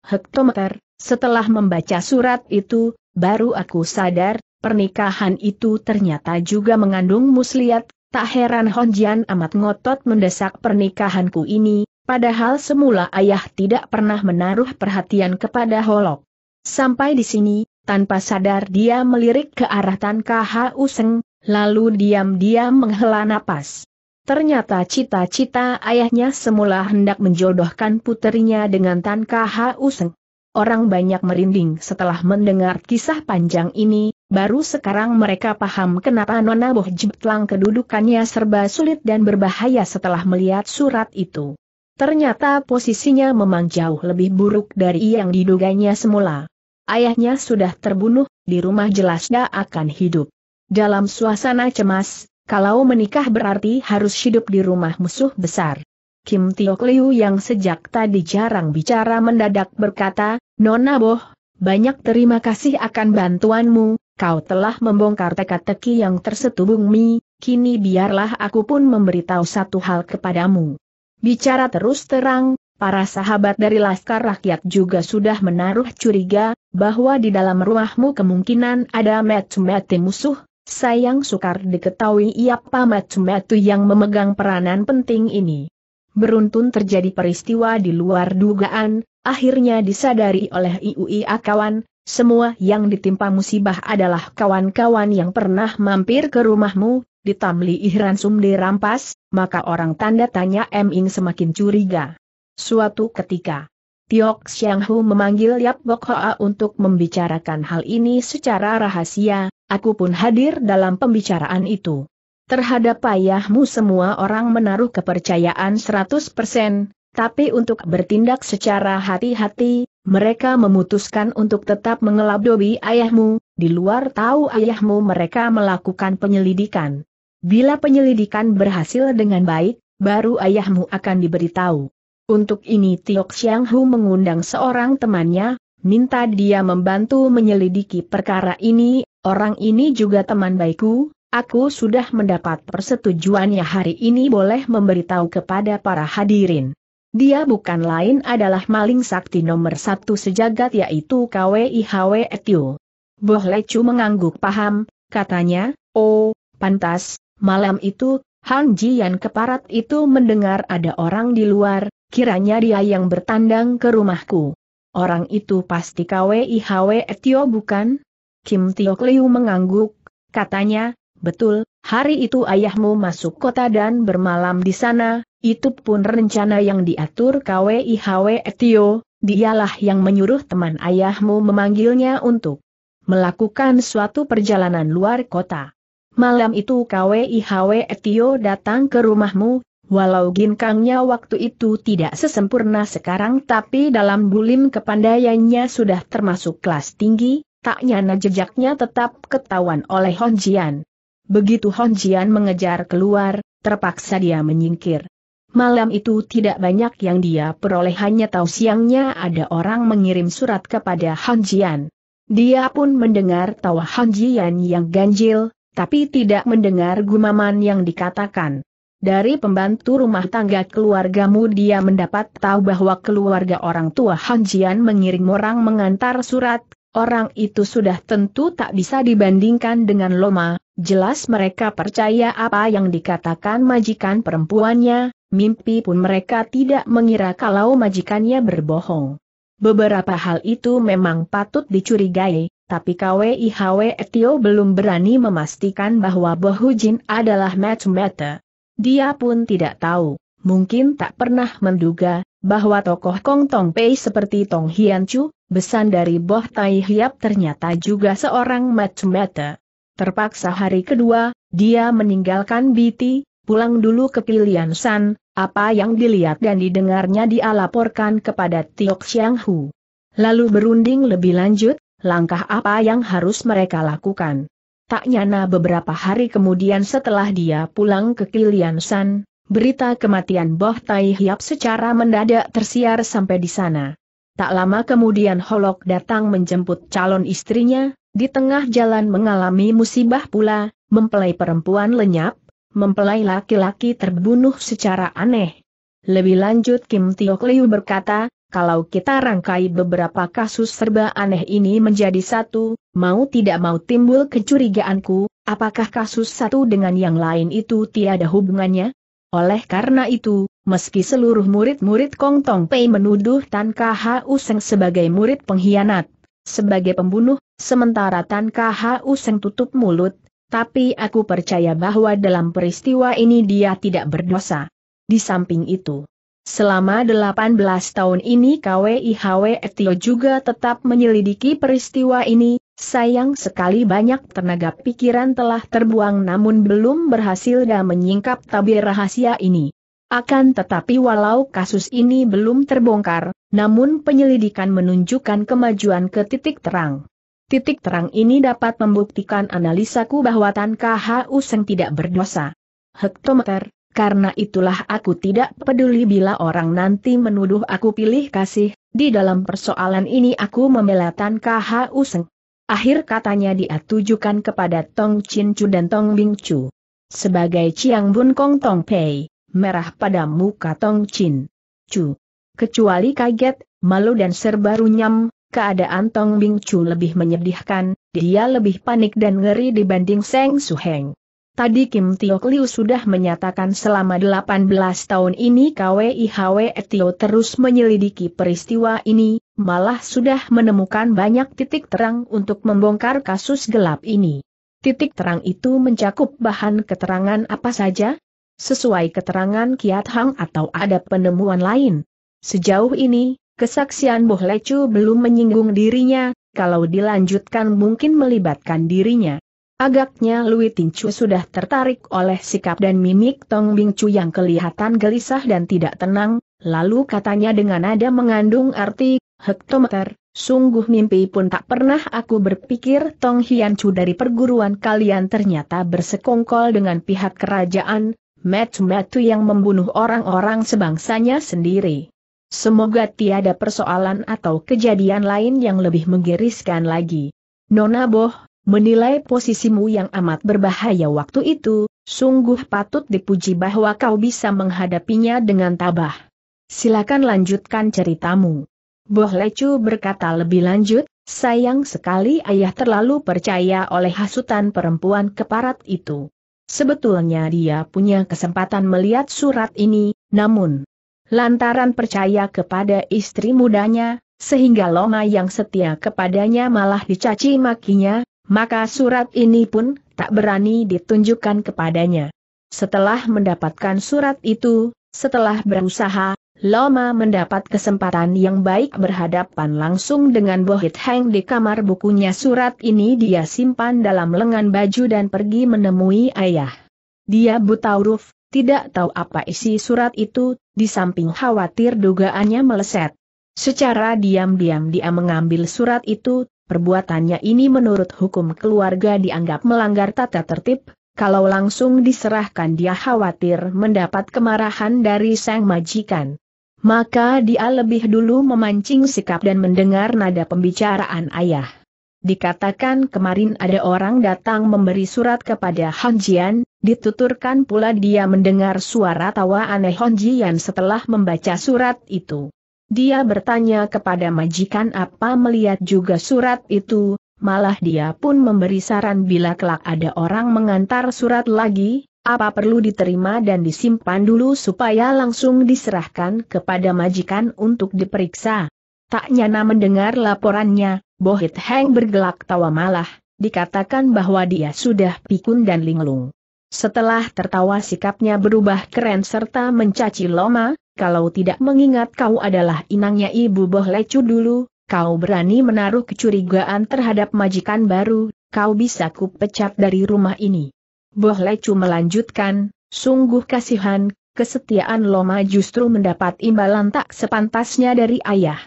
Hektometer, setelah membaca surat itu, baru aku sadar, pernikahan itu ternyata juga mengandung muslihat, tak heran Honjian amat ngotot mendesak pernikahanku ini, padahal semula ayah tidak pernah menaruh perhatian kepada Holok. Sampai di sini, tanpa sadar dia melirik ke arah Tan KHU Seng, lalu diam-diam menghela napas. Ternyata cita-cita ayahnya semula hendak menjodohkan puterinya dengan Tan KHU Seng. Orang banyak merinding setelah mendengar kisah panjang ini, baru sekarang mereka paham kenapa Nona Boh Jibtlang kedudukannya serba sulit dan berbahaya setelah melihat surat itu. Ternyata posisinya memang jauh lebih buruk dari yang diduganya semula. Ayahnya sudah terbunuh, di rumah jelas dia akan hidup. Dalam suasana cemas, kalau menikah berarti harus hidup di rumah musuh besar. Kim Tiok Liu yang sejak tadi jarang bicara mendadak berkata, Nona Boh, banyak terima kasih akan bantuanmu, kau telah membongkar teka-teki yang tersetubung mi, kini biarlah aku pun memberitahu satu hal kepadamu. Bicara terus terang, para sahabat dari Laskar Rakyat juga sudah menaruh curiga, bahwa di dalam rumahmu kemungkinan ada metu-metu musuh, sayang sukar diketahui apa metu-metu yang memegang peranan penting ini beruntun terjadi peristiwa di luar dugaan, akhirnya disadari oleh IUI Akawan, semua yang ditimpa musibah adalah kawan-kawan yang pernah mampir ke rumahmu, ditamli Tamli Ihransum rampas, maka orang tanda tanya M. Ming semakin curiga. Suatu ketika, Tiok Hu memanggil Yap Bok Hoa untuk membicarakan hal ini secara rahasia, aku pun hadir dalam pembicaraan itu. Terhadap ayahmu semua orang menaruh kepercayaan 100%, tapi untuk bertindak secara hati-hati, mereka memutuskan untuk tetap mengelabdobi ayahmu, di luar tahu ayahmu mereka melakukan penyelidikan. Bila penyelidikan berhasil dengan baik, baru ayahmu akan diberitahu. Untuk ini Tiok Xiang Hu mengundang seorang temannya, minta dia membantu menyelidiki perkara ini, orang ini juga teman baikku, Aku sudah mendapat persetujuannya hari ini boleh memberitahu kepada para hadirin. Dia bukan lain adalah maling sakti nomor satu sejagat yaitu KWIHW Etiu. Boh Lecu mengangguk paham, katanya, oh, pantas, malam itu, Hang yang keparat itu mendengar ada orang di luar, kiranya dia yang bertandang ke rumahku. Orang itu pasti KWIHW Etio bukan? Kim Tio Liu mengangguk, katanya, Betul, hari itu ayahmu masuk kota dan bermalam di sana, itu pun rencana yang diatur KWIHW Etio, dialah yang menyuruh teman ayahmu memanggilnya untuk melakukan suatu perjalanan luar kota. Malam itu KWIHW Etio datang ke rumahmu, walau ginkangnya waktu itu tidak sesempurna sekarang tapi dalam bulim kepandaiannya sudah termasuk kelas tinggi, tak nyana jejaknya tetap ketahuan oleh Honjian. Begitu Hon Jian mengejar keluar, terpaksa dia menyingkir. Malam itu tidak banyak yang dia peroleh hanya tahu siangnya ada orang mengirim surat kepada Hon Jian. Dia pun mendengar tawa Hon Jian yang ganjil, tapi tidak mendengar gumaman yang dikatakan. Dari pembantu rumah tangga keluargamu dia mendapat tahu bahwa keluarga orang tua Han Jian mengirim orang mengantar surat, orang itu sudah tentu tak bisa dibandingkan dengan Loma, Jelas mereka percaya apa yang dikatakan majikan perempuannya, mimpi pun mereka tidak mengira kalau majikannya berbohong. Beberapa hal itu memang patut dicurigai, tapi KWIHW Etio belum berani memastikan bahwa Bohujin adalah matchmaker. Dia pun tidak tahu, mungkin tak pernah menduga, bahwa tokoh Kong Tong Pei seperti Tong Hian Chu, besan dari Boh Tai Hiap ternyata juga seorang matchmaker. Terpaksa hari kedua, dia meninggalkan Biti, pulang dulu ke Pilihan San, apa yang dilihat dan didengarnya dia laporkan kepada Tiok Xiang Hu. Lalu berunding lebih lanjut, langkah apa yang harus mereka lakukan. Tak nyana beberapa hari kemudian setelah dia pulang ke Pilihan San, berita kematian Boh Tai Hiap secara mendadak tersiar sampai di sana. Tak lama kemudian Holok datang menjemput calon istrinya, di tengah jalan mengalami musibah pula, mempelai perempuan lenyap, mempelai laki-laki terbunuh secara aneh. Lebih lanjut Kim Tiok Liu berkata, kalau kita rangkai beberapa kasus serba aneh ini menjadi satu, mau tidak mau timbul kecurigaanku, apakah kasus satu dengan yang lain itu tiada hubungannya? Oleh karena itu, meski seluruh murid-murid Kong Tong Pei menuduh Tan Kha Useng sebagai murid pengkhianat, sebagai pembunuh, Sementara Tan Kahu Seng tutup mulut, tapi aku percaya bahwa dalam peristiwa ini dia tidak berdosa. Di samping itu, selama 18 tahun ini KWIHW Tio juga tetap menyelidiki peristiwa ini, sayang sekali banyak tenaga pikiran telah terbuang namun belum berhasil dan menyingkap tabir rahasia ini. Akan tetapi walau kasus ini belum terbongkar, namun penyelidikan menunjukkan kemajuan ke titik terang. Titik terang ini dapat membuktikan analisaku bahwa Tan KHU Seng tidak berdosa. Hektometer, karena itulah aku tidak peduli bila orang nanti menuduh aku pilih kasih, di dalam persoalan ini aku membela Tan KHU Seng. Akhir katanya dia tujukan kepada Tong Chin Chu dan Tong Bing Chu. Sebagai Chiang Bun Kong Tong Pei, merah pada muka Tong Chin. Chu. Kecuali kaget, malu dan serba runyam, keadaan Tong Bing Chu lebih menyedihkan, dia lebih panik dan ngeri dibanding Seng Su Heng. Tadi Kim Tio Liu sudah menyatakan selama 18 tahun ini KWIHW Tio terus menyelidiki peristiwa ini, malah sudah menemukan banyak titik terang untuk membongkar kasus gelap ini. Titik terang itu mencakup bahan keterangan apa saja? Sesuai keterangan Kiat Hang atau ada penemuan lain? Sejauh ini, Kesaksian Boh Lecu belum menyinggung dirinya, kalau dilanjutkan mungkin melibatkan dirinya. Agaknya Louis Tincu sudah tertarik oleh sikap dan mimik Tong Bingcu yang kelihatan gelisah dan tidak tenang, lalu katanya dengan nada mengandung arti, hektometer, sungguh mimpi pun tak pernah aku berpikir Tong Hian Chu dari perguruan kalian ternyata bersekongkol dengan pihak kerajaan, metu-metu yang membunuh orang-orang sebangsanya sendiri. Semoga tiada persoalan atau kejadian lain yang lebih menggeriskan lagi. Nona Boh, menilai posisimu yang amat berbahaya waktu itu, sungguh patut dipuji bahwa kau bisa menghadapinya dengan tabah. Silakan lanjutkan ceritamu. Boh Lecu berkata lebih lanjut, sayang sekali ayah terlalu percaya oleh hasutan perempuan keparat itu. Sebetulnya dia punya kesempatan melihat surat ini, namun Lantaran percaya kepada istri mudanya, sehingga Loma yang setia kepadanya malah dicaci makinya, maka surat ini pun tak berani ditunjukkan kepadanya. Setelah mendapatkan surat itu, setelah berusaha, Loma mendapat kesempatan yang baik berhadapan langsung dengan Bohit Heng di kamar bukunya surat ini dia simpan dalam lengan baju dan pergi menemui ayah. Dia buta huruf, tidak tahu apa isi surat itu, di samping khawatir dugaannya meleset. Secara diam-diam dia mengambil surat itu, perbuatannya ini menurut hukum keluarga dianggap melanggar tata tertib, kalau langsung diserahkan dia khawatir mendapat kemarahan dari sang majikan. Maka dia lebih dulu memancing sikap dan mendengar nada pembicaraan ayah. Dikatakan kemarin ada orang datang memberi surat kepada Han Jian, dituturkan pula dia mendengar suara tawa aneh Han Jian setelah membaca surat itu. Dia bertanya kepada majikan apa melihat juga surat itu, malah dia pun memberi saran bila kelak ada orang mengantar surat lagi, apa perlu diterima dan disimpan dulu supaya langsung diserahkan kepada majikan untuk diperiksa. Tak nyana mendengar laporannya, Bohit Heng bergelak tawa malah, dikatakan bahwa dia sudah pikun dan linglung. Setelah tertawa sikapnya berubah keren serta mencaci loma, kalau tidak mengingat kau adalah inangnya ibu Boh Lecu dulu, kau berani menaruh kecurigaan terhadap majikan baru, kau bisa kupecat dari rumah ini. Boh Lecu melanjutkan, sungguh kasihan, kesetiaan Loma justru mendapat imbalan tak sepantasnya dari ayah.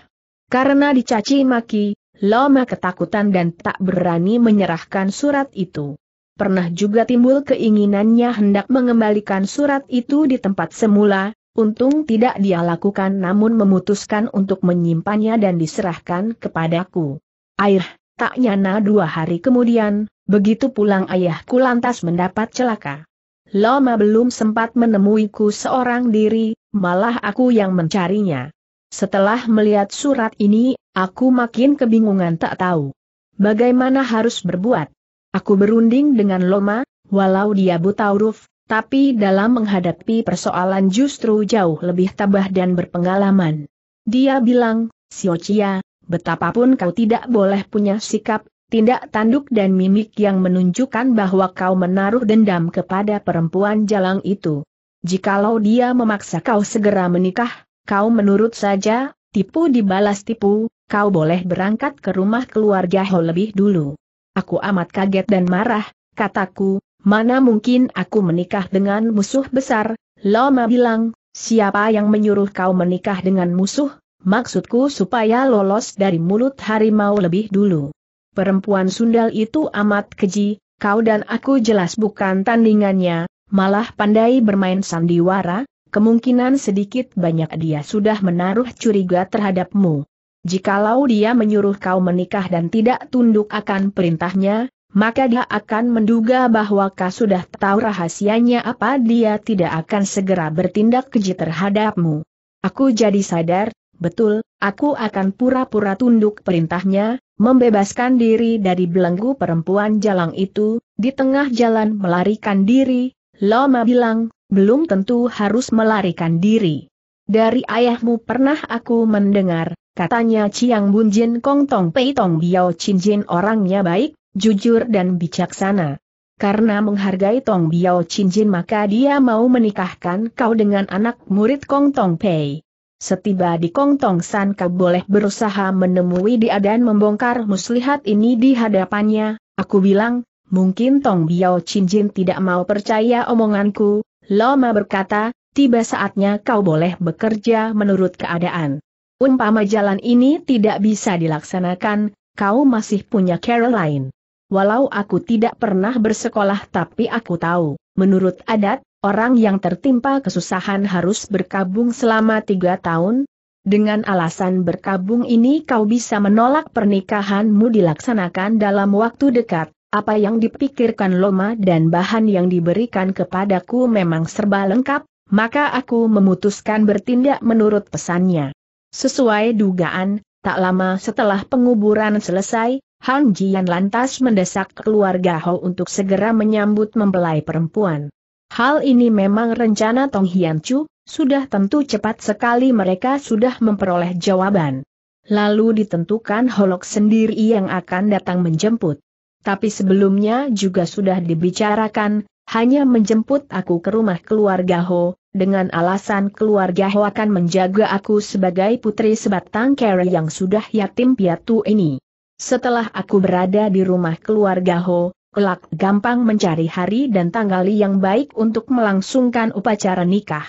Karena dicaci maki, Lama ketakutan dan tak berani menyerahkan surat itu. Pernah juga timbul keinginannya hendak mengembalikan surat itu di tempat semula, untung tidak dia lakukan namun memutuskan untuk menyimpannya dan diserahkan kepadaku. Air, tak nyana dua hari kemudian, begitu pulang ayahku lantas mendapat celaka. Lama belum sempat menemuiku seorang diri, malah aku yang mencarinya. Setelah melihat surat ini, aku makin kebingungan tak tahu. Bagaimana harus berbuat? Aku berunding dengan Loma, walau dia buta huruf, tapi dalam menghadapi persoalan justru jauh lebih tabah dan berpengalaman. Dia bilang, Siocia, betapapun kau tidak boleh punya sikap, tindak tanduk dan mimik yang menunjukkan bahwa kau menaruh dendam kepada perempuan jalang itu. Jikalau dia memaksa kau segera menikah, kau menurut saja, tipu dibalas tipu, kau boleh berangkat ke rumah keluarga Ho lebih dulu. Aku amat kaget dan marah, kataku, mana mungkin aku menikah dengan musuh besar, Loma bilang, siapa yang menyuruh kau menikah dengan musuh, maksudku supaya lolos dari mulut harimau lebih dulu. Perempuan sundal itu amat keji, kau dan aku jelas bukan tandingannya, malah pandai bermain sandiwara, Kemungkinan sedikit banyak dia sudah menaruh curiga terhadapmu. Jikalau dia menyuruh kau menikah dan tidak tunduk akan perintahnya, maka dia akan menduga bahwa kau sudah tahu rahasianya apa dia tidak akan segera bertindak keji terhadapmu. Aku jadi sadar, betul, aku akan pura-pura tunduk perintahnya, membebaskan diri dari belenggu perempuan jalang itu, di tengah jalan melarikan diri, Loma bilang, belum tentu harus melarikan diri. Dari ayahmu pernah aku mendengar, katanya Ciang Bun Jin Kong Tong Pei Tong Biao Chin Jin orangnya baik, jujur dan bijaksana. Karena menghargai Tong Biao Chin Jin maka dia mau menikahkan kau dengan anak murid Kong Tong Pei. Setiba di Kong Tong San kau boleh berusaha menemui dia dan membongkar muslihat ini di hadapannya, aku bilang, mungkin Tong Biao Chin Jin tidak mau percaya omonganku, Loma berkata, tiba saatnya kau boleh bekerja menurut keadaan. Umpama jalan ini tidak bisa dilaksanakan, kau masih punya cara lain. Walau aku tidak pernah bersekolah tapi aku tahu, menurut adat, orang yang tertimpa kesusahan harus berkabung selama tiga tahun. Dengan alasan berkabung ini kau bisa menolak pernikahanmu dilaksanakan dalam waktu dekat, apa yang dipikirkan Loma dan bahan yang diberikan kepadaku memang serba lengkap, maka aku memutuskan bertindak menurut pesannya. Sesuai dugaan, tak lama setelah penguburan selesai, Han Jian lantas mendesak keluarga Ho untuk segera menyambut mempelai perempuan. Hal ini memang rencana Tong Hian Chu, sudah tentu cepat sekali mereka sudah memperoleh jawaban. Lalu ditentukan Holok sendiri yang akan datang menjemput tapi sebelumnya juga sudah dibicarakan, hanya menjemput aku ke rumah keluarga Ho, dengan alasan keluarga Ho akan menjaga aku sebagai putri sebatang kera yang sudah yatim piatu ini. Setelah aku berada di rumah keluarga Ho, kelak gampang mencari hari dan tanggal yang baik untuk melangsungkan upacara nikah.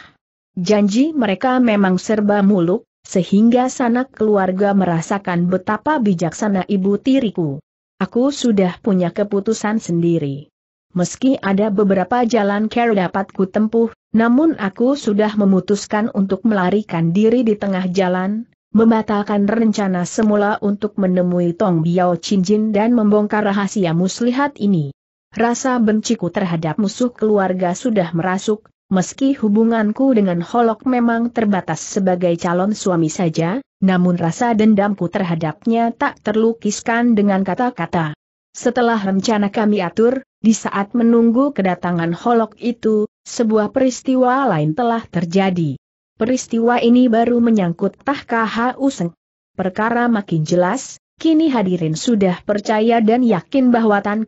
Janji mereka memang serba muluk, sehingga sanak keluarga merasakan betapa bijaksana ibu tiriku. Aku sudah punya keputusan sendiri. Meski ada beberapa jalan care dapat ku tempuh, namun aku sudah memutuskan untuk melarikan diri di tengah jalan, membatalkan rencana semula untuk menemui Tong Biao Jin dan membongkar rahasia muslihat ini. Rasa benciku terhadap musuh keluarga sudah merasuk, Meski hubunganku dengan Holok memang terbatas sebagai calon suami saja, namun rasa dendamku terhadapnya tak terlukiskan dengan kata-kata. Setelah rencana kami atur, di saat menunggu kedatangan Holok itu, sebuah peristiwa lain telah terjadi. Peristiwa ini baru menyangkut tahkah Useng. Perkara makin jelas, Kini hadirin sudah percaya dan yakin bahwa Tan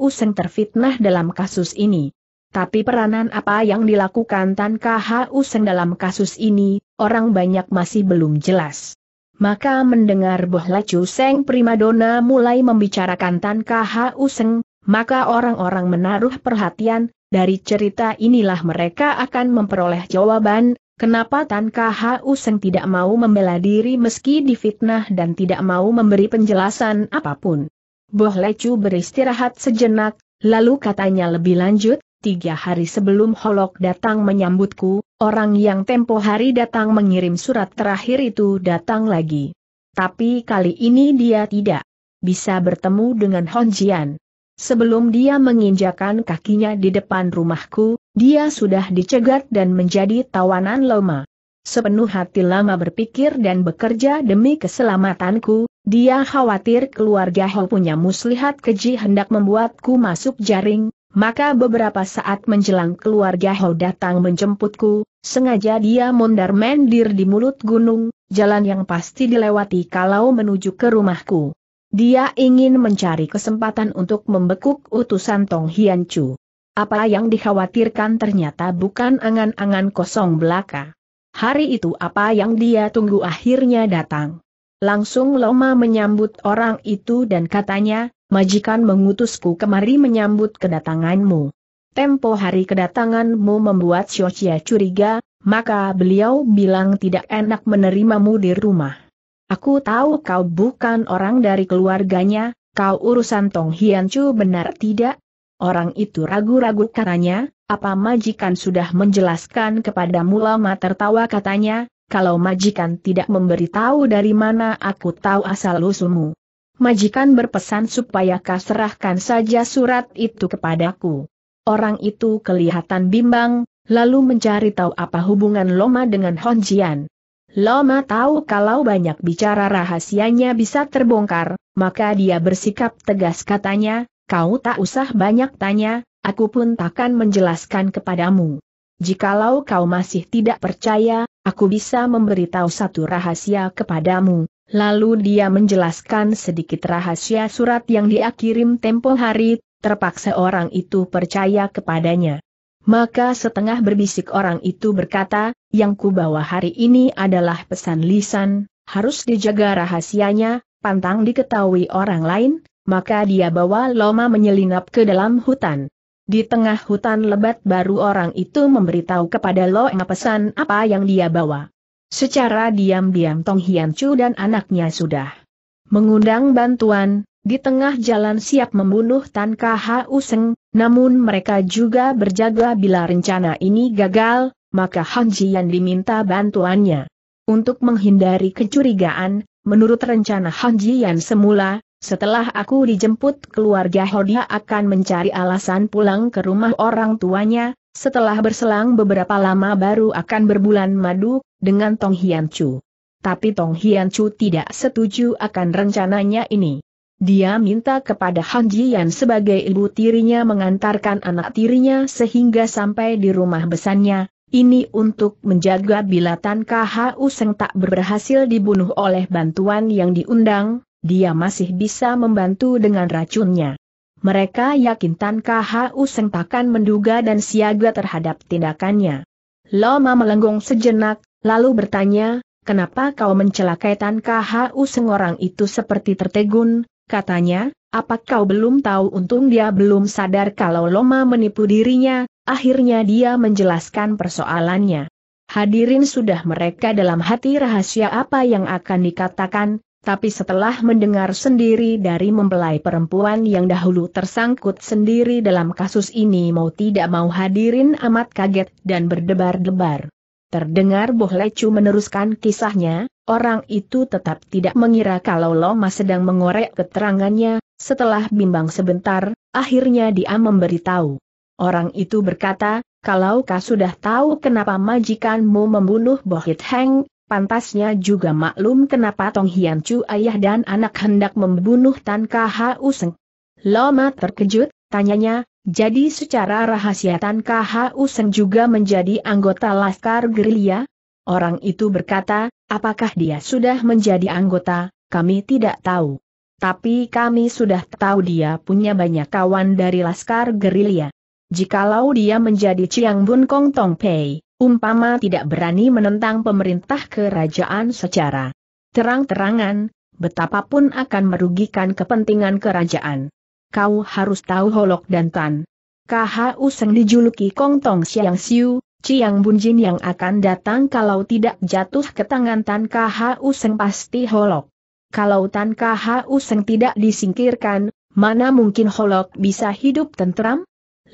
Useng terfitnah dalam kasus ini. Tapi peranan apa yang dilakukan Tan Kha Useng dalam kasus ini, orang banyak masih belum jelas. Maka mendengar Boh Lecu Seng Primadona mulai membicarakan Tan Kha Useng, maka orang-orang menaruh perhatian, dari cerita inilah mereka akan memperoleh jawaban, kenapa Tan Kha Useng tidak mau membela diri meski difitnah dan tidak mau memberi penjelasan apapun. Boh Lecu beristirahat sejenak, lalu katanya lebih lanjut, tiga hari sebelum Holok datang menyambutku, orang yang tempo hari datang mengirim surat terakhir itu datang lagi. Tapi kali ini dia tidak bisa bertemu dengan Honjian. Sebelum dia menginjakan kakinya di depan rumahku, dia sudah dicegat dan menjadi tawanan Loma. Sepenuh hati lama berpikir dan bekerja demi keselamatanku, dia khawatir keluarga Ho punya muslihat keji hendak membuatku masuk jaring, maka beberapa saat menjelang keluarga Ho datang menjemputku, sengaja dia mondar-mandir di mulut gunung, jalan yang pasti dilewati kalau menuju ke rumahku. Dia ingin mencari kesempatan untuk membekuk utusan Tong Hian Chu. Apa yang dikhawatirkan ternyata bukan angan-angan kosong belaka. Hari itu apa yang dia tunggu akhirnya datang. Langsung Loma menyambut orang itu dan katanya, majikan mengutusku kemari menyambut kedatanganmu. Tempo hari kedatanganmu membuat Siocia curiga, maka beliau bilang tidak enak menerimamu di rumah. Aku tahu kau bukan orang dari keluarganya, kau urusan Tong Hian Chu benar tidak? Orang itu ragu-ragu katanya, apa majikan sudah menjelaskan kepadamu lama tertawa katanya, kalau majikan tidak memberitahu dari mana aku tahu asal-usulmu majikan berpesan supaya kau serahkan saja surat itu kepadaku. Orang itu kelihatan bimbang, lalu mencari tahu apa hubungan Loma dengan Hon Loma tahu kalau banyak bicara rahasianya bisa terbongkar, maka dia bersikap tegas katanya, kau tak usah banyak tanya, aku pun takkan menjelaskan kepadamu. Jikalau kau masih tidak percaya, aku bisa memberitahu satu rahasia kepadamu, Lalu dia menjelaskan sedikit rahasia surat yang dia kirim tempo hari, terpaksa orang itu percaya kepadanya. Maka setengah berbisik orang itu berkata, yang kubawa hari ini adalah pesan lisan, harus dijaga rahasianya, pantang diketahui orang lain, maka dia bawa Loma menyelinap ke dalam hutan. Di tengah hutan lebat baru orang itu memberitahu kepada Loma pesan apa yang dia bawa. Secara diam-diam Tong Hian Chu dan anaknya sudah mengundang bantuan, di tengah jalan siap membunuh Tan Kha Useng, namun mereka juga berjaga bila rencana ini gagal, maka Han Jian diminta bantuannya. Untuk menghindari kecurigaan, menurut rencana Han Jian semula, setelah aku dijemput keluarga Hodia akan mencari alasan pulang ke rumah orang tuanya, setelah berselang beberapa lama baru akan berbulan madu, dengan Tong Hian Chu. Tapi Tong Hian Chu tidak setuju akan rencananya ini. Dia minta kepada Han Jian sebagai ibu tirinya mengantarkan anak tirinya sehingga sampai di rumah besarnya. ini untuk menjaga bila Tan KHU Seng tak berhasil dibunuh oleh bantuan yang diundang, dia masih bisa membantu dengan racunnya. Mereka yakin Tan KHU Seng takkan menduga dan siaga terhadap tindakannya. Loma melenggung sejenak, lalu bertanya, kenapa kau mencelakai Tan KHU Seng orang itu seperti tertegun, katanya, apa kau belum tahu untung dia belum sadar kalau Loma menipu dirinya, akhirnya dia menjelaskan persoalannya. Hadirin sudah mereka dalam hati rahasia apa yang akan dikatakan, tapi setelah mendengar sendiri dari mempelai perempuan yang dahulu tersangkut sendiri dalam kasus ini mau tidak mau hadirin amat kaget dan berdebar-debar. Terdengar Boh Lecu meneruskan kisahnya, orang itu tetap tidak mengira kalau lo Loma sedang mengorek keterangannya, setelah bimbang sebentar, akhirnya dia memberitahu. Orang itu berkata, kalau kau sudah tahu kenapa majikanmu membunuh Bohit Heng, Pantasnya juga maklum kenapa Tong Hian Chu ayah dan anak hendak membunuh Tan Khu Seng. Loma terkejut, tanyanya, jadi secara rahasia Tan Khu Seng juga menjadi anggota Laskar Gerilya? Orang itu berkata, apakah dia sudah menjadi anggota, kami tidak tahu. Tapi kami sudah tahu dia punya banyak kawan dari Laskar Gerilya. Jikalau dia menjadi Chiang Bun Kong Tong Pei, umpama tidak berani menentang pemerintah kerajaan secara terang-terangan, betapapun akan merugikan kepentingan kerajaan. Kau harus tahu Holok dan Tan. KHU Seng dijuluki Kongtong Siang Siu, Ciang Bunjin yang akan datang kalau tidak jatuh ke tangan Tan KHU Seng pasti Holok. Kalau Tan KHU Seng tidak disingkirkan, mana mungkin Holok bisa hidup tentram?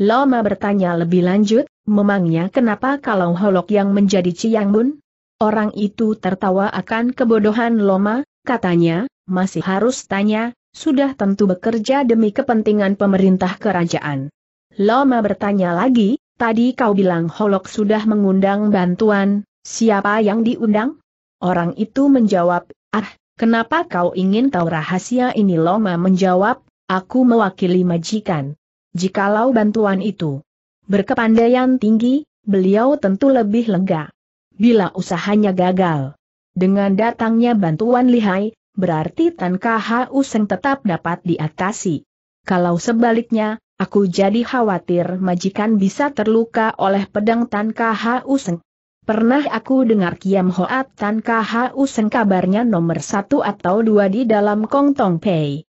Loma bertanya lebih lanjut, memangnya kenapa kalau Holok yang menjadi Ciang Bun? Orang itu tertawa akan kebodohan Loma, katanya, masih harus tanya, sudah tentu bekerja demi kepentingan pemerintah kerajaan. Loma bertanya lagi, tadi kau bilang Holok sudah mengundang bantuan, siapa yang diundang? Orang itu menjawab, ah, kenapa kau ingin tahu rahasia ini Loma menjawab, aku mewakili majikan jikalau bantuan itu berkepandaian tinggi, beliau tentu lebih lega. Bila usahanya gagal, dengan datangnya bantuan lihai, berarti Tan KHU Seng tetap dapat diatasi. Kalau sebaliknya, aku jadi khawatir majikan bisa terluka oleh pedang Tan KHU Seng. Pernah aku dengar Kiam Hoat Tan KHU Seng kabarnya nomor satu atau dua di dalam Kong Tong Pei.